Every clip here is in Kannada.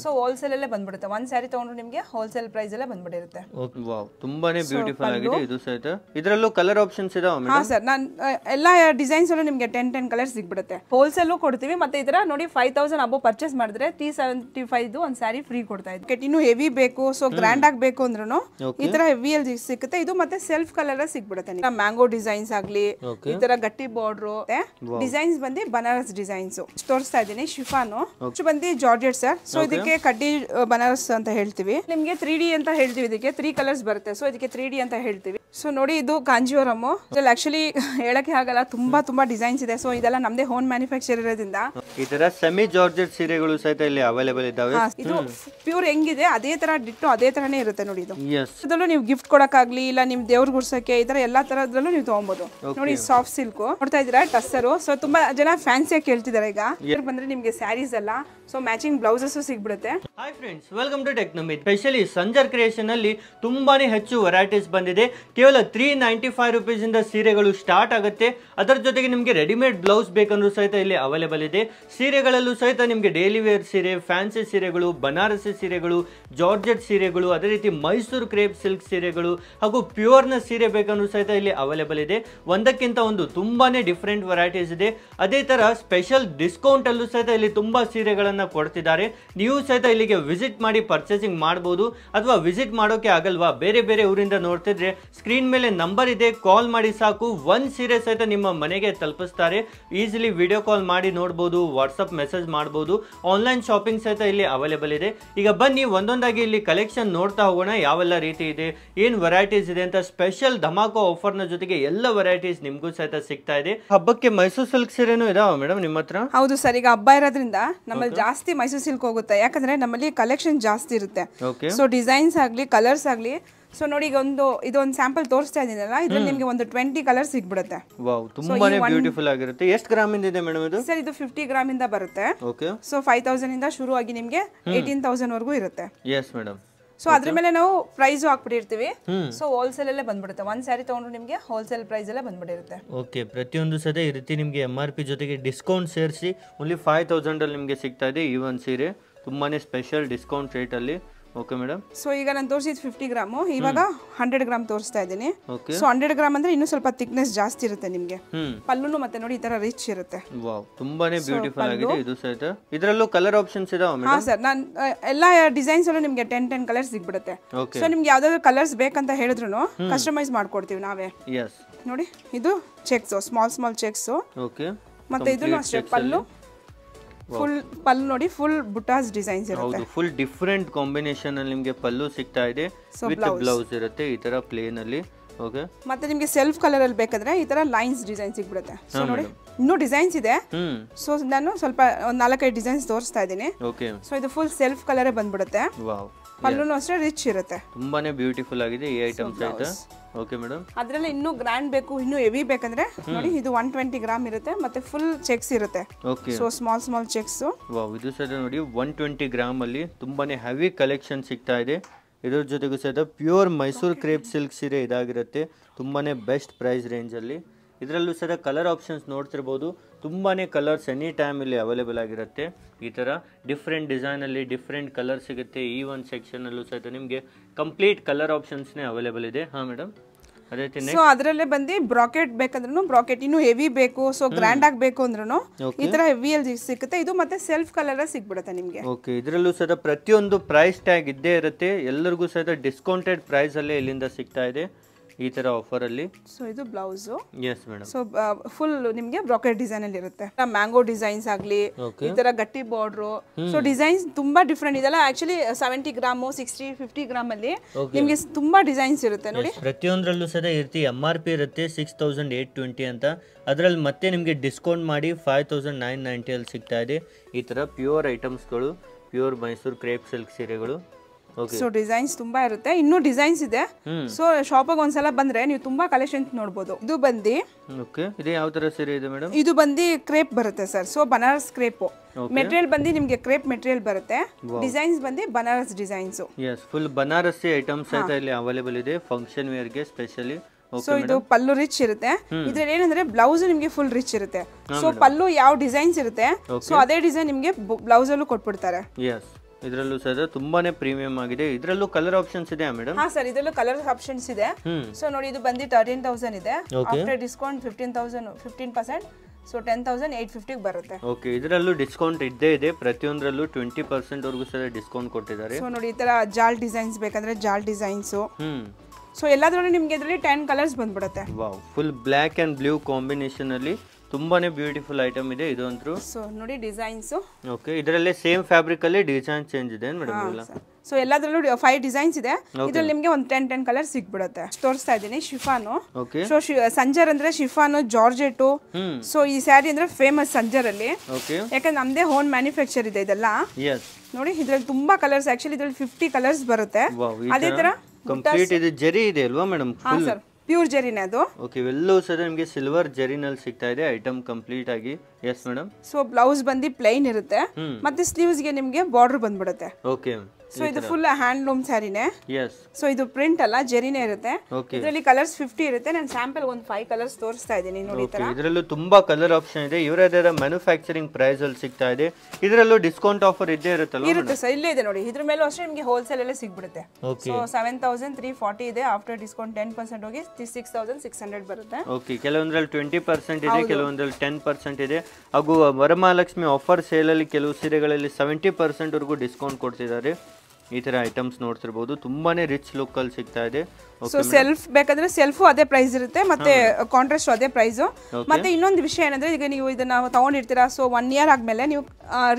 ಸೊ ಹೋಲ್ಸೇಲ್ ಅಲ್ಲೇ ಬಂದ್ಬಿಡುತ್ತೆ ಒಂದ್ ಸ್ಯಾರಿ ತಗೊಂಡ್ರೆ ನಿಮಗೆ ಹೋಲ್ಸೇಲ್ ಪ್ರೈಸ್ ಎಲ್ಲ ಬಂದ್ಬಿಟ್ಟಿರುತ್ತೆ ತುಂಬಾನೇ ಬ್ಯೂಟಿಫುಲ್ ಆಗಿದೆ ಇದು ಸಹಿತ ಇದರಲ್ಲೂ ಕಲರ್ ಆಪ್ಷನ್ಸ್ ಇದಾವೆ ಹಾ ಸರ್ ನಾನು ಎಲ್ಲಾ ಡಿಸೈನ್ಸ್ ಅಲ್ಲೂ ನಿಮಗೆ ಟೆನ್ ಟೆನ್ ಕಲರ್ ಸಿಗ್ಬಿಡುತ್ತೆ ಹೋಲ್ಸೇಲ್ ಕೊಡ್ತೀವಿ ಮತ್ತೆ ಇದರ ನೋಡಿ ಫೈವ್ ತೌಸಂಡ್ ಅಬೋ ಪರ್ಚೇಸ್ ಮಾಡಿದ್ರೆ ತ್ರೀ ಸೆವೆಂಟಿ ಫೈವ್ ಒಂದ್ ಸ್ಯಾರಿ ಫ್ರೀ ಕೊಡ್ತಾ ಕೆಟ್ ಇನ್ನು ಹೆವಿ ಬೇಕು ಸೊ ಗ್ರ್ಯಾಂಡ್ ಆಗಿ ಬೇಕು ಅಂದ್ರೂ ಈ ತರ ಹೆವಿ ಅಲ್ಲಿ ಸಿಗುತ್ತೆ ಇದು ಮತ್ತೆ ಸೆಲ್ಫ್ ಕಲರ್ ಸಿಗ್ಬಿಡುತ್ತೆ ಮ್ಯಾಂಗೋ ಡಿಸೈನ್ಸ್ ಆಗ್ಲಿ ಈ ತರ ಗಟ್ಟಿ ಬಾರ್ಡರ್ ಡಿಸೈನ್ಸ್ ಬಂದಿ ಬನಾರಸ್ ಡಿಸೈನ್ಸ್ ತೋರಿಸ್ತಾ ಇದ್ದೀನಿ ಶಿಫಾನು ಬಂದು ಜಾರ್ಜೆಟ್ ಸರ್ ಸೊ ಇದಕ್ಕೆ ಕಡ್ಡಿ ಬನಾರಸ್ ಅಂತ ಹೇಳ್ತೀವಿ ನಿಮ್ಗೆ ತ್ರೀ ಡಿ ಅಂತ ಹೇಳ್ತೀವಿ ಇದಕ್ಕೆ ತ್ರೀ ಕಲರ್ಸ್ ಬರುತ್ತೆ ಸೊ ಇದಕ್ಕೆ ತ್ರೀ ಡಿ ಅಂತ ಹೇಳ್ತೀವಿ ಸೊ ನೋಡಿ ಇದು ಕಾಂಜಿವರಮು ಇದ್ರಲ್ಲಿ ಆಕ್ಚುಲಿ ಹೇಳಕ್ಕೆ ಆಗಲ್ಲ ತುಂಬಾ ತುಂಬಾ ಡಿಸೈನ್ಸ್ ಇದೆ ಸೊ ಇದೆಲ್ಲ ನಮ್ದೇ ಹೋಮ್ ಮ್ಯಾನುಫ್ಯಾಕ್ಚರ್ ಇರೋದ್ರಿಂದ ಈ ಸೆಮಿ ಜಾರ್ಜೆಟ್ ಸೀರೆಗಳು ಸಹಿತ ಇಲ್ಲಿ ಅವೈಲೇಬಲ್ ಇದಾವೆ ಇದು ಪ್ಯೂರ್ ಹೆಂಗಿದೆ ಅದೇ ತರ ಡಿಟ್ಟು ಅದೇ ತರನೇ ಇರುತ್ತೆ ನೋಡಿ ಇದು ಅದರಲ್ಲೂ ನೀವು ಗಿಫ್ಟ್ ಕೊಡಕ್ಕಾಗ್ಲಿ ಇಲ್ಲ ನಿಮ್ ದೇವ್ರ ಗುಡ್ಸಕ್ಕೆ ಈ ತರ ಎಲ್ಲಾ ತರದಲ್ಲೂ ನೀವು ತಗೊಬಹುದು ನೋಡಿ ಸಾಫ್ಟ್ ಸಿಲ್ಕ್ ನೋಡ್ತಾ ಇದೀರಾ ಟಸ್ಸರು ಸೊ ತುಂಬಾ ಜನ ಫ್ಯಾನ್ಸಿಯಾಗಿ ಕೇಳ್ತಿದ್ದಾರೆ ಈಗ ಬಂದ್ರೆ ನಿಮ್ಗೆ ಸ್ಯಾರೀಸ್ ಎಲ್ಲ ಸೊ ಮ್ಯಾಚಿಂಗ್ ಬ್ಲೌಸಸ್ ಸಿಗ್ಬಿಡುತ್ತೆ ಹಾಯ್ ಫ್ರೆಂಡ್ಸ್ ವೆಲ್ಕಮ್ ಟು ಟೆಕ್ನೋಮಿತ್ ಸ್ಪೆಷಲಿ ಸಂಜರ್ ಕ್ರಿಯೇಷನ್ ಅಲ್ಲಿ ತುಂಬಾನೇ ಹೆಚ್ಚು ವೆರೈಟೀಸ್ ಬಂದಿದೆ ಕೇವಲ ತ್ರೀ ನೈಂಟಿ ಫೈವ್ ರುಪೀಸ್ ಇಂದ ಸೀರೆಗಳು ಸ್ಟಾರ್ಟ್ ಆಗುತ್ತೆ ಅದರ ಜೊತೆಗೆ ನಿಮಗೆ ರೆಡಿಮೇಡ್ ಬ್ಲೌಸ್ ಬೇಕಂದ್ರೂ ಸಹಿತ ಇಲ್ಲಿ ಅವೈಲೇಬಲ್ ಇದೆ ಸೀರೆಗಳಲ್ಲೂ ಸಹಿತ ನಿಮಗೆ ಡೈಲಿ ವೇರ್ ಸೀರೆ ಫ್ಯಾನ್ಸಿ ಸೀರೆಗಳು ಬನಾರಸಿ ಸೀರೆಗಳು ಜಾರ್ಜೆಟ್ ಸೀರೆಗಳು ಅದೇ ರೀತಿ ಮೈಸೂರು ಕ್ರೇಪ್ ಸಿಲ್ಕ್ ಸೀರೆಗಳು ಹಾಗೂ ಪ್ಯೂರ್ ನ ಸೀರೆ ಬೇಕಂದ್ರೂ ಸಹಿತ ಇಲ್ಲಿ ಅವೈಲೇಬಲ್ ಇದೆ ಒಂದಕ್ಕಿಂತ ಒಂದು ತುಂಬಾನೇ ಡಿಫ್ರೆಂಟ್ ವೆರೈಟೀಸ್ ಇದೆ ಅದೇ ತರ ಸ್ಪೆಷಲ್ ಡಿಸ್ಕೌಂಟ್ ಅಲ್ಲೂ ಸಹಿತ ಇಲ್ಲಿ ತುಂಬಾ ಸೀರೆಗಳನ್ನ ಕೊಡ್ತಿದ್ದಾರೆ ನೀವು ಸಹಿತ ಇಲ್ಲಿಗೆ ವಿಸಿಟ್ ಮಾಡಿ ಪರ್ಚೇಸಿಂಗ್ ಮಾಡ್ಬೋದು ಅಥವಾ ವಿಸಿಟ್ ಮಾಡೋಕೆ ಆಗಲ್ವಾ ಬೇರೆ ಬೇರೆ ಊರಿಂದ ನೋಡ್ತಿದ್ರೆ ಸ್ಕ್ರೀನ್ ಮೇಲೆ ನಂಬರ್ ಇದೆ ಕಾಲ್ ಮಾಡಿ ಸಾಕು ಒಂದು ಸೀರೆ ಸಹಿತ ನಿಮ್ಮ ಮನೆಗೆ ತಲುಪಿಸ್ತಾರೆ ಈಸಿಲಿ ವಿಡಿಯೋ ಕಾಲ್ ಮಾಡಿ ನೋಡಬಹುದು ವಾಟ್ಸಪ್ ಮೆಸೇಜ್ ಮಾಡಬಹುದು ಆನ್ಲೈನ್ ಶಾಪಿಂಗ್ ಸಹಿತ ಇಲ್ಲಿ ಅವೈಲೇಬಲ್ ಇದೆ ಈಗ ಬನ್ನಿ ಒಂದೊಂದಾಗಿ ಇಲ್ಲಿ ಕಲೆಕ್ಷನ್ ನೋಡ್ತಾ ಹೋಗೋಣ ಯಾವೆಲ್ಲ ರೀತಿ ಇದೆ ಏನ್ ವೆರೈಟೀಸ್ ಇದೆ ಅಂತ ಸ್ಪೆಷಲ್ ಧಮಾಕೋ ಆಫರ್ ನ ಜೊತೆಗೆ ಎಲ್ಲ ವೆರೈಟೀಸ್ ನಿಮ್ಗೂ ಸಹಿತ ಸಿಗ್ತಾ ಇದೆ ಹಬ್ಬಕ್ಕೆ ಮೈಸೂರು ಸಿಲ್ಕ್ ಸೀರೆನೂ ಇದಾವ ಮೇಡಮ್ ನಿಮ್ಮ ಹತ್ರ ಹೌದು ಸರ್ ಈಗ ಹಬ್ಬ ಇರೋದ್ರಿಂದ ನಮ್ಮಲ್ಲಿ ಜಾಸ್ತಿ ಮೈಸೂರು ಸಿಲ್ಕ್ ಹೋಗುತ್ತೆ ಬರುತ್ತೆ ಯಾಕಂದ್ರೆ ನಮ್ಮಲ್ಲಿ ಕಲೆಕ್ಷನ್ ಜಾಸ್ತಿ ಇರುತ್ತೆ ಸೊ ಡಿಸೈನ್ಸ್ ಆಗಲಿ ಕಲರ್ಸ್ ಆಗಲಿ ಸೊ ನೋಡಿ ಈಗ ಒಂದು ಇದೊಂದು ಸ್ಯಾಂಪಲ್ ತೋರಿಸ್ತಾ ಇದೀನಲ್ಲ ಇದ್ರಲ್ಲಿ ನಿಮಗೆ ಒಂದು ಟ್ವೆಂಟಿ ಕಲರ್ ಸಿಗ್ಬಿಡುತ್ತೆ ವಾವ್ ತುಂಬಾನೇ ಬ್ಯೂಟಿಫುಲ್ ಆಗಿರುತ್ತೆ ಎಷ್ಟು ಗ್ರಾಮ್ ಇಂದ ಇದೆ ಮೇಡಮ್ ಇದು ಸರ್ ಇದು 50 ಗ್ರಾಮ್ ಇಂದ ಬರುತ್ತೆ ಓಕೆ ಸೊ ತೌಸಂಡ್ ಇಂದ ಶುರು ಆಗಿ ನಿಮಗೆ ತೌಸಂಡ್ ವರೆಗೂ ಇರುತ್ತೆ ಎಸ್ ಮೇಡಮ್ ಸೊ ಅದ್ರ ಮೇಲೆ ನಾವು ಪ್ರೈಸ್ ಹಾಕ್ಬಿಟ್ಟಿರ್ತೀವಿ ಸೊ ಹೋಲ್ಸೇಲ್ ಅಲ್ಲೇ ಬಂದ್ಬಿಡುತ್ತೆ ಒಂದ್ ಸಾರಿ ತಗೊಂಡ್ರೆ ನಿಮಗೆ ಹೋಲ್ಸೇಲ್ ಪ್ರೈಸ್ ಎಲ್ಲ ಬಂದ್ಬಿಟ್ಟಿರುತ್ತೆ ಓಕೆ ಪ್ರತಿಯೊಂದು ಸದೇ ಈ ರೀತಿ ನಿಮಗೆ ಎಂ ಆರ್ ಪಿ ಜೊತೆಗೆ ಡಿಸ್ಕೌಂಟ್ ಸೇರಿಸಿ ಓನ್ಲಿ ಫೈವ್ ತೌಸಂಡ್ ಅಲ್ಲಿ ನಿಮಗೆ ಸಿಗ್ತಾ ಇದೆ ಈ ಒಂದು ಸೀರೆ ತುಂಬಾನೇ ಸ್ಪೆಷಲ್ ಡಿಸ್ಕೌಂಟ್ ಅಲ್ಲಿ ಓಕೆ ಮೇಡಮ್ ಸೊ ಈಗ ನಾನು ತೋರಿಸಿದ ಫಿಫ್ಟಿ ಗ್ರಾಮ್ ಇವಾಗ ಹಂಡ್ರೆಡ್ ಗ್ರಾಮ್ ತೋರಿಸ್ತಾ ಇದ್ದೀನಿ ಸೊ ಹಂಡ್ರೆಡ್ ಗ್ರಾಮ್ ಅಂದ್ರೆ ಇನ್ನೂ ಸ್ವಲ್ಪ ತಿಕ್ನೆಸ್ ಜಾಸ್ತಿ ಇರುತ್ತೆ ನಿಮಗೆ ಪಲ್ಲುನು ಮತ್ತೆ ನೋಡಿ ಈ ತರ ರಿಚ್ ಇರುತ್ತೆ ವಾವ್ ತುಂಬಾನೇ ಬ್ಯೂಟಿಫುಲ್ ಆಗಿದೆ ಇದು ಸಹಿತ ಇದರಲ್ಲೂ ಕಲರ್ ಆಪ್ಷನ್ಸ್ ಇದಾವೆ ಹಾ ಸರ್ ನಾನು ಎಲ್ಲ ಡಿಸೈನ್ಸ್ ಅಲ್ಲೂ ನಿಮಗೆ ಟೆನ್ ಟೆನ್ ಕಲರ್ಸ್ ಸಿಗ್ಬಿಡುತ್ತೆ ಸೊ ನಿಮ್ಗೆ ಯಾವ್ದಾದ್ರು ಕಲರ್ಸ್ ಬೇಕಂತ ಹೇಳಿದ್ರುನು ಕಸ್ಟಮೈಸ್ ಮಾಡ್ಕೊಡ್ತೀವಿ ನಾವೇ ನೋಡಿ ಇದು checks small small checks okay ಮತ್ತೆ ಇದನ್ನು ಅಷ್ಟೇ ಪಲ್ಲು ಫುಲ್ ಪಲ್ಲು ನೋಡಿ ಫುಲ್ ಬುಟಾಸ್ ಡಿಸೈನ್ಸ್ ಇರುತ್ತೆ ಫುಲ್ ಡಿಫ್ರೆಂಟ್ ಕಾಂಬಿನೇಷನ್ ಅಲ್ಲಿ ನಿಮಗೆ ಪಲ್ಲು ಸಿಗ್ತಾ ಇದೆ ವಿತ್ ಬ್ಲೌಸ್ ಇರುತ್ತೆ ಈ ತರ ಪ್ಲೇನ್ ಅಲ್ಲಿ ಓಕೆ ಮತ್ತೆ ನಿಮಗೆ ಸೆಲ್ಫ್ ಕಲರ್ ಅಲ್ಲಿ ಬೇಕಂದ್ರೆ ಈ ತರ ಲೈನ್ಸ್ ಡಿಸೈನ್ ಸಿಗ್ಬಿಡುತ್ತೆ ಸೊ ನೋಡಿ ಇನ್ನು ಡಿಸೈನ್ಸ್ ಇದೆ ಸೊ ನಾನು ಸ್ವಲ್ಪ ಒಂದ್ ನಾಲ್ಕೈದು ಡಿಸೈನ್ಸ್ ತೋರಿಸ್ತಾ ಇದೀನಿ ಓಕೆ ಸೊ ಇದು ಫುಲ್ ಸೆಲ್ಫ್ ಕಲರೇ ಬಂದ್ಬಿಡುತ್ತೆ ಪಲ್ಲು ಅಷ್ಟೇ ರಿಚ್ ಇರುತ್ತೆ ತುಂಬಾನೇ ಬ್ಯೂಟಿಫುಲ್ ಆಗಿದೆ ಈ ಐಟಮ್ಸ್ ಆಯ್ತಾ ಓಕೆ ಮೇಡಮ್ ಅದರಲ್ಲಿ ಇನ್ನೂ ಗ್ರ್ಯಾಂಡ್ ಬೇಕು ಇನ್ನೂ ಹೆವಿ ಬೇಕಂದ್ರೆ ನೋಡಿ ಇದು ಒನ್ ಟ್ವೆಂಟಿ ಗ್ರಾಮ್ ಇರುತ್ತೆ ಮತ್ತೆ ಫುಲ್ ಚೆಕ್ಸ್ ಇರುತ್ತೆ okay so small small checks ವಾಹ್ ಇದು ಸಹ ನೋಡಿ ಒನ್ ಟ್ವೆಂಟಿ ಗ್ರಾಮ್ ಅಲ್ಲಿ ತುಂಬಾನೇ ಹೆವಿ ಕಲೆಕ್ಷನ್ ಸಿಗ್ತಾ ಇದೆ ಇದರ ಜೊತೆಗೂ ಸಹ ಪ್ಯೂರ್ ಮೈಸೂರು ಕ್ರೇಪ್ ಸಿಲ್ಕ್ ಸೀರೆ ಇದಾಗಿರುತ್ತೆ ತುಂಬಾನೇ ಬೆಸ್ಟ್ ಪ್ರೈಸ್ ರೇಂಜಲ್ಲಿ ಇದರಲ್ಲೂ ಸಹ ಕಲರ್ ಆಪ್ಷನ್ಸ್ ನೋಡ್ತಿರ್ಬೋದು ತುಂಬಾ ಕಲರ್ಸ್ ಎನಿ ಟೈಮ್ ಇಲ್ಲಿ ಅವೈಲೇಬಲ್ ಆಗಿರುತ್ತೆ ಈ ಥರ ಡಿಫ್ರೆಂಟ್ ಡಿಸೈನಲ್ಲಿ ಡಿಫ್ರೆಂಟ್ ಕಲರ್ ಸಿಗುತ್ತೆ ಈ ಒಂದು ಸೆಕ್ಷನಲ್ಲೂ ಸಹಿತ ನಿಮಗೆ ಕಂಪ್ಲೀಟ್ ಕಲರ್ ಆಪ್ಷನ್ಸ್ನೇ ಅವೈಲೇಬಲ್ ಇದೆ ಹಾಂ ಮೇಡಮ್ ಸೊ ಅದರಲ್ಲೇ ಬಂದು ಬ್ರಾಕೆಟ್ ಬೇಕಂದ್ರೂ ಬ್ರಾಕೆಟ್ ಇನ್ನು ಹೆವಿ ಬೇಕು ಸೊ ಗ್ರ್ಯಾಂಡ್ ಆಗಿ ಬೇಕು ಅಂದ್ರೂ ಈ ತರ ಅಲ್ಲಿ ಸಿಗುತ್ತೆ ಇದು ಮತ್ತೆ ಸೆಲ್ಫ್ ಕಲರ್ ಸಿಗ್ಬಿಡುತ್ತೆ ನಿಮಗೆ ಓಕೆ ಇದರಲ್ಲೂ ಸಹ ಪ್ರತಿಯೊಂದು ಪ್ರೈಸ್ ಟ್ಯಾಗ್ ಇದ್ದೇ ಇರುತ್ತೆ ಎಲ್ಲರಿಗೂ ಸಹಿತ ಡಿಸ್ಕೌಂಟೆಡ್ ಪ್ರೈಸ್ ಅಲ್ಲೇ ಇಲ್ಲಿಂದ ಸಿಗ್ತಾ ಇದೆ ಈ ತರ ಆಫರ್ ಅಲ್ಲಿ ಸೊ ಇದು blouse yes madam so full ನಿಮ್ಗೆ ಬ್ರಾಕೆಟ್ ಡಿಸೈನ್ ಅಲ್ಲಿ ಇರುತ್ತೆ ಮ್ಯಾಂಗೋ ಡಿಸೈನ್ಸ್ ಆಗಲಿ ಈ ತರ ಗಟ್ಟಿ ಬಾರ್ಡ್ರು ಸೊ ಡಿಸೈನ್ಸ್ ತುಂಬಾ ಡಿಫ್ರೆಂಟ್ ಇದೆಲ್ಲ actually seventy gram sixty fifty gram ಅಲ್ಲಿ ನಿಮಗೆ ತುಂಬಾ ಡಿಸೈನ್ಸ್ ಇರುತ್ತೆ ನೋಡಿ ಪ್ರತಿಯೊಂದ್ರಲ್ಲೂ ಸದ ಇರ್ತಿ ಎಮ್ ಆರ್ ಪಿ ಇರುತ್ತೆ ಸಿಕ್ಸ್ ತೌಸಂಡ್ ಏಟ್ ಟ್ವೆಂಟಿ ಅಂತ ಅದ್ರಲ್ಲಿ ಮತ್ತೆ ನಿಮ್ಗೆ ಡಿಸ್ಕೌಂಟ್ ಮಾಡಿ ಫೈವ್ ತೌಸಂಡ್ ನೈನ್ ಅಲ್ಲಿ ಸಿಗ್ತಾ ಇದೆ ಈ ತರ ಪ್ಯೂರ್ ಐಟಮ್ಸ್ ಗಳು ಪ್ಯೂರ್ ಮೈಸೂರು ಕ್ರೇಪ್ ಸಿಲ್ಕ್ ಸೀರೆಗಳು ಸೊ ಡಿಸೈನ್ಸ್ ತುಂಬಾ ಇರುತ್ತೆ ಇನ್ನು ಡಿಸೈನ್ಸ್ ಇದೆ ಸೊ ಶಾಪ್ ಒಂದ್ಸಲ ಬಂದ್ರೆ ನೀವು ತುಂಬಾ ಕಲೆಕ್ಷನ್ ನೋಡಬಹುದು ಇದು ಬಂದು ಇದು ಯಾವ ತರ ಇದೆ ಇದು ಬಂದು ಕ್ರೇಪ್ ಬರುತ್ತೆ sir so Banaras crepe material ಬಂದಿ ನಿಮ್ಗೆ ಕ್ರೇಪ್ ಮೆಟೀರಿಯಲ್ ಬರುತ್ತೆ ಡಿಸೈನ್ಸ್ ಬಂದಿ Banaras designs full Banaras items ಇಲ್ಲಿ ಅವೈಲೇಬಲ್ ಇದೆ ಫಂಕ್ಷನ್ ವೇರ್ ಗೆ ಸ್ಪೆಷಲಿ ಸೊ ಇದು ಪಲ್ಲು ರಿಚ್ ಇರುತ್ತೆ ಇದ್ರಲ್ಲಿ ಏನಂದ್ರೆ ಬ್ಲೌಸ್ ನಿಮ್ಗೆ ಫುಲ್ ರಿಚ್ ಇರುತ್ತೆ ಸೊ ಪಲ್ಲು ಯಾವ ಡಿಸೈನ್ಸ್ ಇರುತ್ತೆ ಸೊ ಅದೇ ಡಿಸೈನ್ ನಿಮ್ಗೆ ಬ್ಲೌಸ್ ಅಲ್ಲೂ ಕೊಟ್ಬಿಡ್ತಾರೆ ಇದರಲ್ಲೂ ಸಹ ತುಂಬಾನೇ ಪ್ರೀಮಿಯಂ ಆಗಿದೆ ಇದರಲ್ಲೂ ಕಲರ್ ಆಪ್ಷನ್ಸ್ ಇದೆ ಮೇಡಮ್ ಹಾ ಸರ್ ಇದರಲ್ಲೂ ಕಲರ್ ಆಪ್ಷನ್ಸ್ ಇದೆ ಸೊ ನೋಡಿ ಇದು ಬಂದಿ ತರ್ಟೀನ್ ತೌಸಂಡ್ ಇದೆ after discount fifteen thousand fifteen percent so ten thousand eight ಫಿಫ್ಟಿಗೆ ಬರುತ್ತೆ ಓಕೆ ಇದರಲ್ಲೂ ಡಿಸ್ಕೌಂಟ್ ಇದ್ದೇ ಇದೆ ಪ್ರತಿಯೊಂದರಲ್ಲೂ ಟ್ವೆಂಟಿ ಪರ್ಸೆಂಟ್ ವರೆಗೂ ಸಹ ಡಿಸ್ಕೌಂಟ್ ಕೊಟ್ಟಿದ್ದಾರೆ ಸೊ ನೋಡಿ ಈ ತರ ಜಾಲ್ ಡಿಸೈನ್ಸ್ ಬೇಕಂದ್ರೆ ಜಾಲ್ ಹ್ಮ್ ಸೊ ಎಲ್ಲದರಲ್ಲೂ ನಿಮಗೆ ಇದರಲ್ಲಿ ಟೆನ್ ಕಲರ್ಸ್ ಬಂದ್ಬಿಡುತ್ತೆ wow full black and blue combination ಅಲ್ಲಿ ತುಂಬಾನೇ ಬ್ಯೂಟಿಫುಲ್ ಐಟಮ್ ಇದೆ ಇದು ಅಂತೂ ನೋಡಿ ಡಿಸೈನ್ಸ್ ಓಕೆ ಇದರಲ್ಲಿ ಸೇಮ್ ಫ್ಯಾಬ್ರಿಕ್ ಅಲ್ಲಿ ಡಿಸೈನ್ ಚೇಂಜ್ ಇದೆ ಸೊ ಎಲ್ಲದರಲ್ಲೂ ಫೈವ್ ಡಿಸೈನ್ಸ್ ಇದೆ ಇದ್ರಲ್ಲಿ ನಿಮಗೆ ಒಂದು ಟೆನ್ ಟೆನ್ ಕಲರ್ ಸಿಕ್ಬಿಡುತ್ತೆ ತೋರಿಸ್ತಾ ಇದ್ದೀನಿ ಶಿಫಾನು ಸೊ ಸಂಜರ್ ಅಂದ್ರೆ ಶಿಫಾನು ಜಾರ್ಜೆಟು ಸೊ ಈ ಸ್ಯಾರಿ ಅಂದ್ರೆ ಫೇಮಸ್ ಸಂಜರ್ ಅಲ್ಲಿ ಯಾಕಂದ್ರೆ ನಮ್ದೇ ಓನ್ ಮ್ಯಾನುಫ್ಯಾಕ್ಚರ್ ಇದೆ ಇದೆಲ್ಲ ನೋಡಿ ಇದ್ರಲ್ಲಿ ತುಂಬಾ ಕಲರ್ಸ್ ಆಕ್ಚುಲಿ ಇದ್ರಲ್ಲಿ ಫಿಫ್ಟಿ ಕಲರ್ಸ್ ಬರುತ್ತೆ ಅದೇ ತರ ಇದು ಜರಿ ಇದೆ ಅಲ್ವಾ ಮೇಡಮ್ ಹಾ ಸರ್ ಪ್ಯೂರ್ ಜರಿನ ಅದು ಓಕೆ ಎಲ್ಲೂ ಸರ್ ನಿಮಗೆ ಸಿಲ್ವರ್ ಜರಿನಲ್ಲಿ ಸಿಗ್ತಾ ಇದೆ ಐಟಮ್ ಕಂಪ್ಲೀಟ್ ಆಗಿ ಎಸ್ ಮೇಡಮ್ ಸೊ ಬ್ಲೌಸ್ ಬಂದು ಪ್ಲೈನ್ ಇರುತ್ತೆ ಮತ್ತೆ ಸ್ಲೀವ್ಸ್ ಗೆ ನಿಮಗೆ ಬಾರ್ಡರ್ ಬಂದ್ಬಿಡುತ್ತೆ ಓಕೆ ಸೊ ಇದು ಫುಲ್ ಹ್ಯಾಂಡ್ಲೂಮ್ ಸ್ಯಾರಿನೇ ಸೊ ಇದು ಪ್ರಿಂಟ್ ಅಲ್ಲ ಜರಿನೇ ಇರುತ್ತೆ ಇದರಲ್ಲಿ ಕಲರ್ಸ್ ಫಿಫ್ಟಿ ಇರುತ್ತೆ ನಾನು ಸ್ಯಾಂಪಲ್ ಒಂದು ಫೈವ್ ಕಲರ್ಸ್ ತೋರಿಸ್ತಾ ಇದ್ದೀನಿ ನೋಡಿ ಇದರಲ್ಲೂ ತುಂಬಾ ಕಲರ್ ಆಪ್ಷನ್ ಇದೆ ಇವರದರ ಮ್ಯಾನುಫ್ಯಾಕ್ಚರಿಂಗ್ ಪ್ರೈಸ್ ಅಲ್ಲಿ ಸಿಗ್ತಾ ಇದೆ ಇದರಲ್ಲೂ ಡಿಸ್ಕೌಂಟ್ ಆಫರ್ ಇದ್ದೇ ಇರುತ್ತಲ್ಲ ಇರುತ್ತೆ ಸರ್ ಇಲ್ಲೇ ಇದೆ ನೋಡಿ ಇದ್ರ ಮೇಲೂ ಅಷ್ಟೇ ನಿಮಗೆ ಹೋಲ್ಸೇಲ್ ಅಲ್ಲೇ ಸಿಗ್ಬಿಡುತ್ತೆ so seven thousand three forty ಇದೆ ಆಫ್ಟರ್ ಡಿಸ್ಕೌಂಟ್ ಟೆನ್ ಪರ್ಸೆಂಟ್ ಹೋಗಿ ಸಿಕ್ಸ್ ತೌಸಂಡ್ ಸಿಕ್ಸ್ ಹಂಡ್ರೆಡ್ ಬರುತ್ತೆ ಓಕೆ ಕೆಲವೊಂದ್ರಲ್ಲಿ ಟ್ವೆಂಟಿ ಪರ್ಸೆಂಟ್ ಇದೆ ಕೆಲವೊಂದ್ರಲ್ಲಿ ಟೆನ್ ಪರ್ಸೆಂಟ್ ಇದೆ ಹಾಗೂ ವರಮಹಾಲಕ್ಷ್ಮಿ ಆಫರ್ ಸೇಲ್ ಅಲ್ಲಿ ಕೆಲವು ಸೀರೆಗಳಲ್ಲಿ ಸೆವೆಂಟಿ ಪರ್ಸೆಂಟ್ವರೆಗೂ ಡಿಸ್ಕೌಂಟ್ ಕೊಡ್ತಿದ್ದಾರೆ ಈ ತರ ಐಟಮ್ಸ್ ನೋಡ್ತಿರ್ಬೋದು ತುಂಬಾನೇ ರಿಚ್ ಲುಕ್ ಅಲ್ಲಿ ಸಿಗ್ತಾ ಇದೆ ಸೊ ಸೆಲ್ಫ್ ಬೇಕಾದ್ರೆ ಸೆಲ್ಫು ಅದೇ ಪ್ರೈಸ್ ಇರುತ್ತೆ ಮತ್ತೆ ಕಾಂಟ್ರಾಸ್ಟ್ ಅದೇ ಪ್ರೈಸ್ ಮತ್ತೆ ಇನ್ನೊಂದು ವಿಷಯ ಏನಂದ್ರೆ ಈಗ ನೀವು ಇದನ್ನ ತಗೊಂಡಿರ್ತೀರಾ ಸೊ ಒನ್ ಇಯರ್ ಆದ್ಮೇಲೆ ನೀವು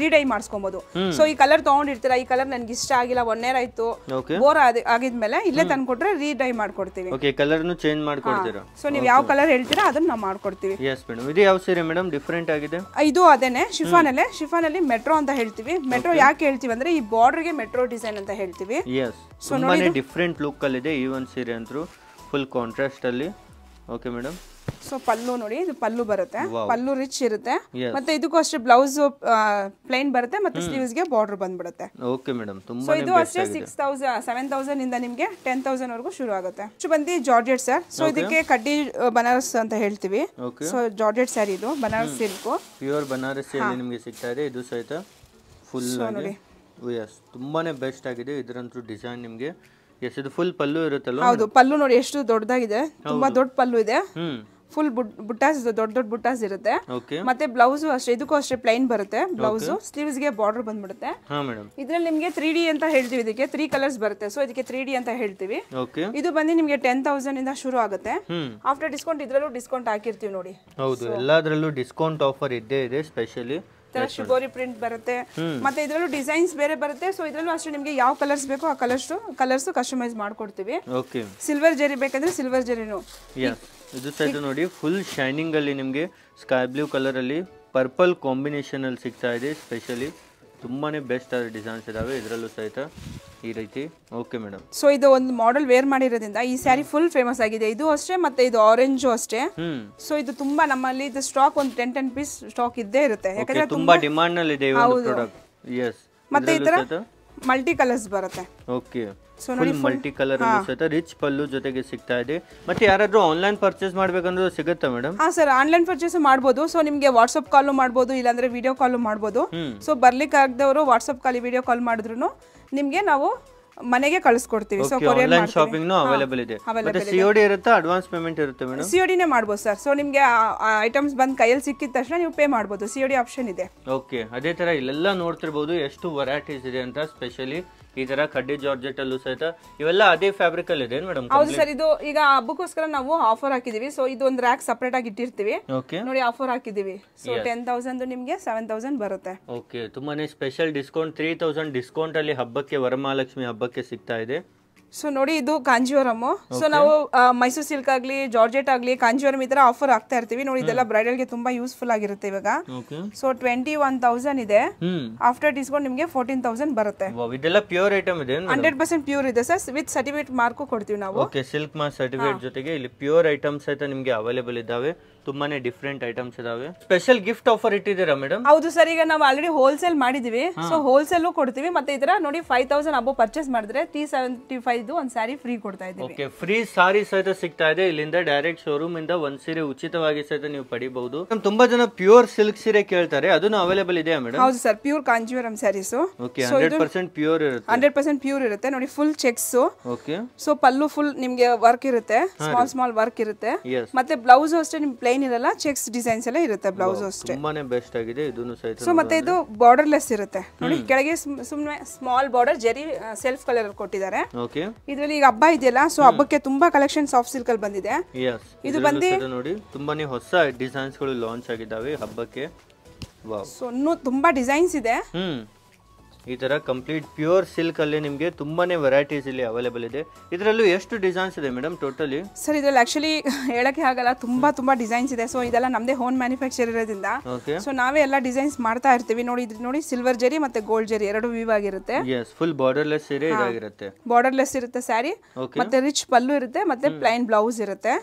ರೀಡೈ ಮಾಡಿಸ್ಕೊಬಹುದು ಸೊ ಈ ಕಲರ್ ತಗೊಂಡಿರ್ತೀರಾ ಈ ಕಲರ್ ನನ್ಗೆ ಇಷ್ಟ ಆಗಿಲ್ಲ ಒನ್ ಇಯರ್ ಆಯ್ತು ಬೋರ್ ಆಗಿದ್ಮೇಲೆ ಇಲ್ಲೇ ತಂದ್ಕೊಟ್ರೆ ರೀಡೈ ಮಾಡ್ಕೊಡ್ತೀವಿ ಓಕೆ ಚೇಂಜ್ ಮಾಡ್ಕೊಡ್ತೀರಾ ಸೊ ನೀವು ಯಾವ ಕಲರ್ ಹೇಳ್ತೀರಾ ಅದನ್ನ ನಾವು ಮಾಡ್ಕೊಡ್ತೀವಿ ಎಸ್ ಮೇಡಮ್ ಇದು ಯಾವ ಸೀರೆ ಮೇಡಮ್ ಡಿಫರೆಂಟ್ ಆಗಿದೆ ಇದು ಅದೇನೆ ಶಿಫಾನ್ ಅಲ್ಲಿ ಮೆಟ್ರೋ ಅಂತ ಹೇಳ್ತೀವಿ ಮೆಟ್ರೋ ಯಾಕೆ ಹೇಳ್ತೀವಿ ಅಂದ್ರೆ ಈ ಗೆ ಮೆಟ್ರೋ ಡಿಸೈನ್ ಅಂತ ಹೇಳ್ತೀವಿ ಎಸ್ ತುಂಬಾನೇ ಡಿಫ್ರೆಂಟ್ ಲುಕ್ ಅಲ್ಲಿ ಇದೆ ಈ ಒಂದು ಸೀರೆ ಅಂತೂ ಫುಲ್ ಕಾಂಟ್ರಾಸ್ಟ್ ಅಲ್ಲಿ ಓಕೆ ಮೇಡಮ್ ಸೊ ಪಲ್ಲು ನೋಡಿ ಇದು ಪಲ್ಲು ಬರುತ್ತೆ ಪಲ್ಲು ರಿಚ್ ಇರುತ್ತೆ ಮತ್ತೆ ಇದಕ್ಕೂ ಅಷ್ಟೇ ಬ್ಲೌಸ್ ಪ್ಲೇನ್ ಬರುತ್ತೆ ಮತ್ತೆ ಸ್ಲೀವ್ಸ್ ಗೆ ಬಾರ್ಡರ್ ಬಂದ್ಬಿಡುತ್ತೆ ಓಕೆ ಮೇಡಮ್ ತುಂಬಾ ಇದು ಅಷ್ಟೇ ಸಿಕ್ಸ್ ತೌಸಂಡ್ ಸೆವೆನ್ ತೌಸಂಡ್ ಇಂದ ನಿಮಗೆ ಟೆನ್ ತೌಸಂಡ್ ವರೆಗೂ ಶುರು ಆಗುತ್ತೆ ಬಂದಿ ಜಾರ್ಜೆಟ್ ಸರ್ ಸೊ ಇದಕ್ಕೆ ಕಡ್ಡಿ ಬನಾರಸ್ ಅಂತ ಹೇಳ್ತೀವಿ ಸೊ ಜಾರ್ಜೆಟ್ ಸ್ಯಾರಿ ಇದು ಬನಾರಸ್ ಸಿಲ್ಕ್ ಪ್ಯೂರ್ ಬನಾರಸ್ ನಿಮಗೆ ಸಿಗ್ತಾ ಇದೆ ಇದು ಸಹಿತ ಫುಲ್ ನೋಡಿ ಎಸ್ ತುಂಬಾನೇ ಬೆಸ್ಟ್ ಆಗಿದೆ ಇದರಂತೂ ಡಿಸೈನ್ ನಿಮಗೆ ಎಸ್ ಇದು ಫುಲ್ ಪಲ್ಲು ಇರುತ್ತಲ್ಲ ಹೌದು ಪಲ್ಲು ನೋಡಿ ಎಷ್ಟು ದೊಡ್ಡದಾಗಿದೆ ತುಂಬಾ ದೊಡ್ಡ ಪಲ್ಲು ಇದೆ ಫುಲ್ ಬುಟ್ಟಾಸ್ ದೊಡ್ಡ ದೊಡ್ಡ ಬುಟ್ಟಾಸ್ ಇರುತ್ತೆ ಮತ್ತೆ ಬ್ಲೌಸ್ ಅಷ್ಟೇ ಇದಕ್ಕೂ ಅಷ್ಟೇ ಪ್ಲೈನ್ ಬರುತ್ತೆ ಬ್ಲೌಸ್ ಸ್ಲೀವ್ಸ್ ಗೆ ಬಾರ್ಡರ್ ಬಂದ್ಬಿಡುತ್ತೆ ಇದ್ರಲ್ಲಿ ನಿಮ್ಗೆ ತ್ರೀ ಡಿ ಅಂತ ಹೇಳ್ತೀವಿ ಇದಕ್ಕೆ ತ್ರೀ ಕಲರ್ಸ್ ಬರುತ್ತೆ ಸೊ ಇದಕ್ಕೆ ತ್ರೀ ಡಿ ಅಂತ ಹೇಳ್ತೀವಿ ಇದು ಬಂದು ನಿಮ್ಗೆ ಟೆನ್ ತೌಸಂಡ್ ಇಂದ ಶುರು ಆಗುತ್ತೆ ಆಫ್ಟರ್ ಡಿಸ್ಕೌಂಟ್ ಇದ್ರಲ್ಲೂ ಡಿಸ್ಕೌಂಟ್ ಹಾಕಿರ್ತೀವಿ ನೋಡಿ ಹೌದು ಎಲ್ಲದರಲ್ಲೂ ಡಿಸ್ಕೌಂಟ್ ಆಫರ್ ಇದ್ದೇ ಇದೆ ಸ್ಪೆಷಲಿ ಶಿಬೋರಿ ಪ್ರಿಂಟ್ ಬರುತ್ತೆ ಮತ್ತೆ ಇದರಲ್ಲೂ ಡಿಸೈನ್ಸ್ ಬೇರೆ ಬರುತ್ತೆ ಸೊ ಇದ್ರಲ್ಲೂ ಅಷ್ಟೇ ನಿಮಗೆ ಯಾವ ಕಲರ್ಸ್ ಬೇಕೋ ಆ ಕಲರ್ಸ್ ಕಲರ್ಸ್ ಕಸ್ಟಮೈಸ್ ಮಾಡ್ಕೊಡ್ತೀವಿ ಸಿಲ್ವರ್ ಜೆರಿ ಬೇಕಂದ್ರೆ ಸಿಲ್ವರ್ ಜರಿನು ಇದು ಸೈಡ್ ನೋಡಿ ಫುಲ್ ಶೈನಿಂಗ್ ಅಲ್ಲಿ ನಿಮಗೆ ಸ್ಕೈ ಬ್ಲೂ ಕಲರ್ ಅಲ್ಲಿ ಪರ್ಪಲ್ ಕಾಂಬಿನೇಷನ್ ಅಲ್ಲಿ ಸಿಗ್ತಾ ಇದೆ ಸ್ಪೆಷಲಿ ತುಂಬಾನೇ ಬೆಸ್ಟ್ ಆದ ಡಿಸೈನ್ಸ್ ಇದಾವೆ ಇದರಲ್ಲೂ ಸಹಿತ ಈ ರೀತಿ ಓಕೆ ಮೇಡಮ್ ಸೊ ಇದು ಒಂದು ಮಾಡೆಲ್ ವೇರ್ ಮಾಡಿರೋದ್ರಿಂದ ಈ ಸ್ಯಾರಿ ಫುಲ್ ಫೇಮಸ್ ಆಗಿದೆ ಇದು ಅಷ್ಟೇ ಮತ್ತೆ ಇದು ಆರೆಂಜು ಅಷ್ಟೇ ಸೊ ಇದು ತುಂಬಾ ನಮ್ಮಲ್ಲಿ ಇದು ಸ್ಟಾಕ್ ಒಂದು ಟೆನ್ ಟೆನ್ ಪೀಸ್ ಸ್ಟಾಕ್ ಇದ್ದೇ ಇರುತ್ತೆ ಯಾಕಂದ್ರೆ ತುಂಬಾ ಡಿಮಾಂಡ್ ನಲ್ಲಿ ಇದೆ ಈ ಪ್ರಾಡಕ್ಟ್ ಎಸ್ ಮತ್ತೆ ಈ ತರ ಮಲ್ಟಿ ಕಲರ್ಸ್ ಬರುತ್ತೆ okay so multi colour rich pallu ಜೊತೆಗೆ ಸಿಗ್ತಾ ಇದೆ ಮತ್ತೆ ಯಾರಾದ್ರೂ ಆನ್ಲೈನ್ ಪರ್ಚೇಸ್ ಮಾಡ್ಬೇಕಂದ್ರೆ ಸಿಗುತ್ತೆ ಮೇಡಮ್ ಹಾ ಸರ್ ಆನ್ಲೈನ್ ಪರ್ಚೇಸ್ ಮಾಡ್ಬೋದು ಸೊ ನಿಮಗೆ ವಾಟ್ಸ್ಆಪ್ ಕಾಲು ಮಾಡ್ಬೋದು ಇಲ್ಲಾಂದ್ರೆ ವಿಡಿಯೋ ಕಾಲು ಮಾಡ್ಬೋದು ಸೊ ಬರ್ಲಿಕ್ಕೆ ಆಗದವರು ವಾಟ್ಸ್ಆಪ್ ಕಾಲಿ ವಿಡಿಯೋ ಕಾಲ್ ಮಾಡಿದ್ರು ನಿಮಗೆ ನಾವು ಮನೆಗೆ ಕಳಿಸ್ಕೊಡ್ತೀವಿ ಸೊ ಕೊರಿಯರ್ ಶಾಪಿಂಗ್ ಅವೈಲೇಬಲ್ ಇದೆ ಸಿಒಡಿ ಇರುತ್ತೆ ಅಡ್ವಾನ್ಸ್ ಪೇಮೆಂಟ್ ಇರುತ್ತೆ ಮೇಡಂ ಸಿಒಡಿನೇ ಮಾಡಬಹುದು ಸರ್ ಸೊ ನಿಮಗೆ ಐಟಮ್ಸ್ ಬಂದ್ ಕೈಯಲ್ಲಿ ಸಿಕ್ಕಿದ ತಕ್ಷಣ ನೀವು ಪೇ ಮಾಡಬಹುದು ಸಿಒಡಿ ಆಪ್ಷನ್ ಇದೆ ಓಕೆ ಅದೇ ತರ ಇಲ್ಲೆಲ್ಲ ನೋಡ್ತಿರಬಹುದು ಎಷ್ಟು ವೆರೈಟೀಸ್ ಇದೆ ಅಂತ ಸ್ಪೆಷಲಿ ಈ ತರ ಕಡ್ಡಿ ಅಲ್ಲೂ ಸಹಿತ ಇವೆಲ್ಲ ಅದೇ ಫ್ಯಾಬ್ರಿಕ್ ಅಲ್ಲಿ ಇದೆ ಮೇಡಮ್ ಸರ್ ಇದು ಈಗ ಹಬ್ಬಕ್ಕೋಸ್ಕರ ನಾವು ಆಫರ್ ಹಾಕಿದೀವಿ ಸೊ ಇದು ಒಂದು ರ್ಯಾಕ್ ಸಪರೇಟ್ ಆಗಿ ಇಟ್ಟಿರ್ತೀವಿ ನೋಡಿ ಆಫರ್ ಹಾಕಿದೀವಿ ಸೊ ಟೆನ್ ತೌಸಂಡ್ ನಿಮಗೆ ಸೆವೆನ್ ತೌಸಂಡ್ ಬರುತ್ತೆ ಓಕೆ ತುಂಬಾನೇ special discount three thousand discount ಅಲ್ಲಿ ಹಬ್ಬಕ್ಕೆ ವರಮಹಾಲಕ್ಷ್ಮಿ ಹಬ್ಬಕ್ಕೆ ಸಿಗ್ತಾ ಇದೆ ಸೊ ನೋಡಿ ಇದು ಕಾಂಜಿವರಮು ಸೊ ನಾವು ಮೈಸೂರು ಸಿಲ್ಕ್ ಆಗಲಿ ಜಾರ್ಜೆಟ್ ಆಗಲಿ ಕಾಂಜಿವರಮ್ ಇದ್ರೆ ಆಫರ್ ಆಗ್ತಾ ಇರ್ತೀವಿ ನೋಡಿ ಇದೆಲ್ಲ ಗೆ ತುಂಬಾ ಯೂಸ್ಫುಲ್ ಆಗಿರುತ್ತೆ ಇವಾಗ ಸೊ ಟ್ವೆಂಟಿ ಒನ್ ತೌಸಂಡ್ ಇದೆ ಆಫ್ಟರ್ ಡಿಸ್ಕೌಂಟ್ ನಿಮಗೆ ಫೋರ್ಟೀನ್ ತೌಸಂಡ್ ಬರುತ್ತೆ ಇದೆಲ್ಲ ಪ್ಯೂರ್ ಐಟಮ್ ಇದೆ ಹಂಡ್ರೆಡ್ ಪರ್ಸೆಂಟ್ ಪ್ಯೂರ್ ಇದೆ ಸರ್ ವಿತ್ ಸರ್ಟಿಫಿಕೇಟ್ ಮಾರ್ಕ್ ಕೊಡ್ತೀವಿ ನಾವು ಸಿಲ್ಕ್ ಮಾರ್ಕ್ ಸರ್ಟಿಫಿಕೇಟ್ ಜೊತೆಗೆ ಇಲ್ಲಿ ಪ್ಯೂರ್ ಐಟಮ್ಸ್ ಸಹಿತ ನಿಮಗೆ ಅವೈಲೇಬಲ್ ಇದ್ದಾವೆ ತುಂಬಾನೇ ಡಿಫ್ರೆಂಟ್ ಐಟಮ್ಸ್ ಇದಾವೆ ಸ್ಪೆಷಲ್ ಗಿಫ್ಟ್ ಆಫರ್ ಇಟ್ಟಿದ್ದೀರಾ ಮೇಡಮ್ ಹೌದು ಸರ್ ಈಗ ನಾವು ಆಲ್ರೆಡಿ ಹೋಲ್ಸೇಲ್ ಮಾಡಿದೀವಿ ಸೊ ಹೋಲ್ಸೇಲ್ ಕೊಡ್ತೀವಿ ಮತ್ತೆ ಇದರ ನೋಡಿ ಫೈವ್ ತೌಸಂಡ್ ಅಬೋ ಪರ್ಚೇಸ್ ಮಾಡಿದ್ರೆ ಟಿ ಸೆವೆಂಟಿ ಫೈವ್ ಒಂದ್ ಸಾರಿ ಫ್ರೀ ಕೊಡ್ತಾ ಇದ್ದೀವಿ ಓಕೆ ಫ್ರೀ ಸಾರಿ ಸಹಿತ ಸಿಗ್ತಾ ಇದೆ ಇಲ್ಲಿಂದ ಡೈರೆಕ್ಟ್ ಶೋರೂಮ್ ಇಂದ ಒಂದ್ ಸೀರೆ ಉಚಿತವಾಗಿ ಸಹಿತ ನೀವು ಪಡಿಬಹುದು ತುಂಬಾ ಜನ ಪ್ಯೂರ್ ಸಿಲ್ಕ್ ಸೀರೆ ಕೇಳ್ತಾರೆ ಅದನ್ನು ಅವೈಲೇಬಲ್ ಇದೆ ಮೇಡಮ್ ಹೌದು sir pure Kanjeevaram sarees okay hundred percent pure ಇರುತ್ತೆ ಹಂಡ್ರೆಡ್ ಪರ್ಸೆಂಟ್ ಪ್ಯೂರ್ ಇರುತ್ತೆ ನೋಡಿ full checks okay so pallu full ನಿಮ್ಗೆ ವರ್ಕ್ ಇರುತ್ತೆ ಸ್ಮಾಲ್ ಸ್ಮಾಲ್ ವರ್ಕ್ ಇರುತ್ತೆ ಮತ್ತೆ ಬ್ಲೌಸ್ ಅಷ್ಟೇ ನಿಮ್ ಪ್ಲೇನ್ ಲೈನ್ ಇರಲ್ಲ ಚೆಕ್ಸ್ ಡಿಸೈನ್ಸ್ ಎಲ್ಲ ಇರುತ್ತೆ ಬ್ಲೌಸ್ ಅಷ್ಟೇ ತುಂಬಾನೇ ಬೆಸ್ಟ್ ಆಗಿದೆ ಇದನ್ನು ಸಹಿತ ಸೊ ಮತ್ತೆ ಇದು ಬಾರ್ಡರ್ಲೆಸ್ ಇರುತ್ತೆ ನೋಡಿ ಕೆಳಗೆ ಸುಮ್ಮನೆ small border zari self colour ಕೊಟ್ಟಿದ್ದಾರೆ ಓಕೆ ಇದರಲ್ಲಿ ಈಗ ಹಬ್ಬ ಇದೆಯಲ್ಲ ಸೊ ಹಬ್ಬಕ್ಕೆ ತುಂಬಾ ಕಲೆಕ್ಷನ್ ಸಾಫ್ಟ್ ಸಿಲ್ಕ್ ಅಲ್ಲಿ ಬಂದಿದೆ ಇದು ಬಂದು ನೋಡಿ ತುಂಬಾನೇ ಹೊಸ ಡಿಸೈನ್ಸ್ ಗಳು ಲಾಂಚ್ ಆಗಿದಾವೆ ಹಬ್ಬಕ್ಕೆ ಸೊ ಇನ್ನು ತುಂಬಾ ಡಿಸೈನ್ಸ್ ಇದೆ ಈ ಥರ ಕಂಪ್ಲೀಟ್ ಪ್ಯೂರ್ ಸಿಲ್ಕಲ್ಲಿ ನಿಮಗೆ ತುಂಬಾ ವೆರೈಟೀಸ್ ಇಲ್ಲಿ ಅವೈಲೇಬಲ್ ಇದೆ ಇದರಲ್ಲೂ ಎಷ್ಟು ಡಿಸೈನ್ಸ್ ಇದೆ ಮೇಡಮ್ ಟೋಟಲಿ ಸರ್ ಇದರಲ್ಲಿ ಆಕ್ಚುಲಿ ಹೇಳಕ್ಕೆ ಆಗಲ್ಲ ತುಂಬಾ ತುಂಬಾ ಡಿಸೈನ್ಸ್ ಇದೆ ಸೊ ಇದೆಲ್ಲ ನಮ್ದೇ ಹೋಮ್ ಮ್ಯಾನುಫ್ಯಾಕ್ಚರ್ ಇರೋದ್ರಿಂದ ಸೊ ನಾವೇ ಎಲ್ಲ ಡಿಸೈನ್ಸ್ ಮಾಡ್ತಾ ಇರ್ತೀವಿ ನೋಡಿ ಇದ್ರ ನೋಡಿ ಸಿಲ್ವರ್ ಜರಿ ಮತ್ತೆ ಗೋಲ್ಡ್ ಜರಿ ಎರಡು ವಿವ್ ಆಗಿರುತ್ತೆ ಫುಲ್ ಬಾರ್ಡರ್ಲೆಸ್ ಸೀರೆ ಇದಾಗಿರುತ್ತೆ ಬಾರ್ಡರ್ಲೆಸ್ ಇರುತ್ತೆ ಸ್ಯಾರಿ ಮತ್ತೆ ರಿಚ್ ಪಲ್ಲು ಇರುತ್ತೆ ಮತ್ತೆ ಪ್ಲೈನ್ ಬ್ಲೌಸ್ ಇರುತ್ತೆ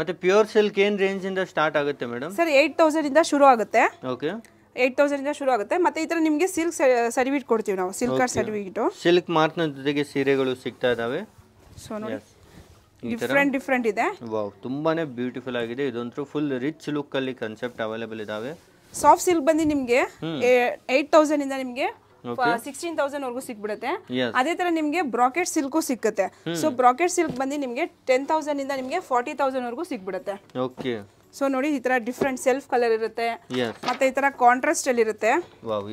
ಮತ್ತೆ ಪ್ಯೂರ್ ಸಿಲ್ಕ್ ಏನ್ ರೇಂಜ್ ಇಂದ ಸ್ಟಾರ್ಟ್ ಆಗುತ್ತೆ ಮೇಡಮ್ ಸರ್ ಏಟ್ ತೌಸಂಡ್ ಇಂದ ಶುರು ಆಗುತ್ತೆ ಓಕೆ ಏಟ್ ತೌಸಂಡಿಂದ ಶುರು ಆಗುತ್ತೆ ಮತ್ತೆ ಈ ತರ ನಿಮಗೆ ಸಿಲ್ಕ್ ಸರ್ವಿಟ್ ಕೊಡ್ತೀವಿ ನಾವು ಸಿಲ್ಕ್ ಸರ್ವಿಟ್ ಸಿಲ್ಕ್ ಮಾರ್ಕ್ನ ಜೊತೆಗೆ ಸೀರೆಗಳು ಸಿಗ್ತಾ ಇದ್ದಾವೆ ಸೊ ನೋಡಿ ಡಿಫ್ರೆಂಟ್ ಡಿಫ್ರೆಂಟ್ ಇದೆ ವಾವ್ ತುಂಬಾನೇ ಬ್ಯೂಟಿಫುಲ್ ಆಗಿದೆ ಇದಂತೂ ಫುಲ್ ರಿಚ್ ಲುಕ್ ಅಲ್ಲಿ ಕನ್ಸೆಪ್ಟ್ ಅವೈಲೇಬಲ್ ಇದಾವೆ ಸಾಫ್ಟ್ ಸಿಲ್ಕ್ ಬಂದು ನಿಮಗೆ ಏಟ್ ತೌಸಂಡ್ ಇಂದ ನಿಮಗೆ ಸಿಕ್ಸ್ಟೀನ್ ತೌಸಂಡ್ ವರ್ಗೂ ಸಿಕ್ಬಿಡುತ್ತೆ ಅದೇ ತರ ನಿಮಗೆ ಬ್ರಾಕೆಟ್ ಸಿಲ್ಕು ಸಿಕ್ಕುತ್ತೆ ಸೊ ಬ್ರಾಕೆಟ್ ಸಿಲ್ಕ್ ಬಂದು ನಿಮಗೆ ಟೆನ್ ತೌಸಂಡ್ ಇಂದ ನಿಮಗೆ ಫಾರ್ಟಿ ತೌಸಂಡ್ ವರ್ಗೂ ಸಿಕ್ಬಿಡುತ್ತೆ ಓಕೆ ಸೊ ನೋಡಿ ಈ ತರ ಡಿಫ್ರೆಂಟ್ ಸೆಲ್ಫ್ ಕಲರ್ ಇರುತ್ತೆ ಮತ್ತೆ ಈ ತರ ಕಾಂಟ್ರಾಸ್ಟ್ ಅಲ್ಲಿ ಇರುತ್ತೆ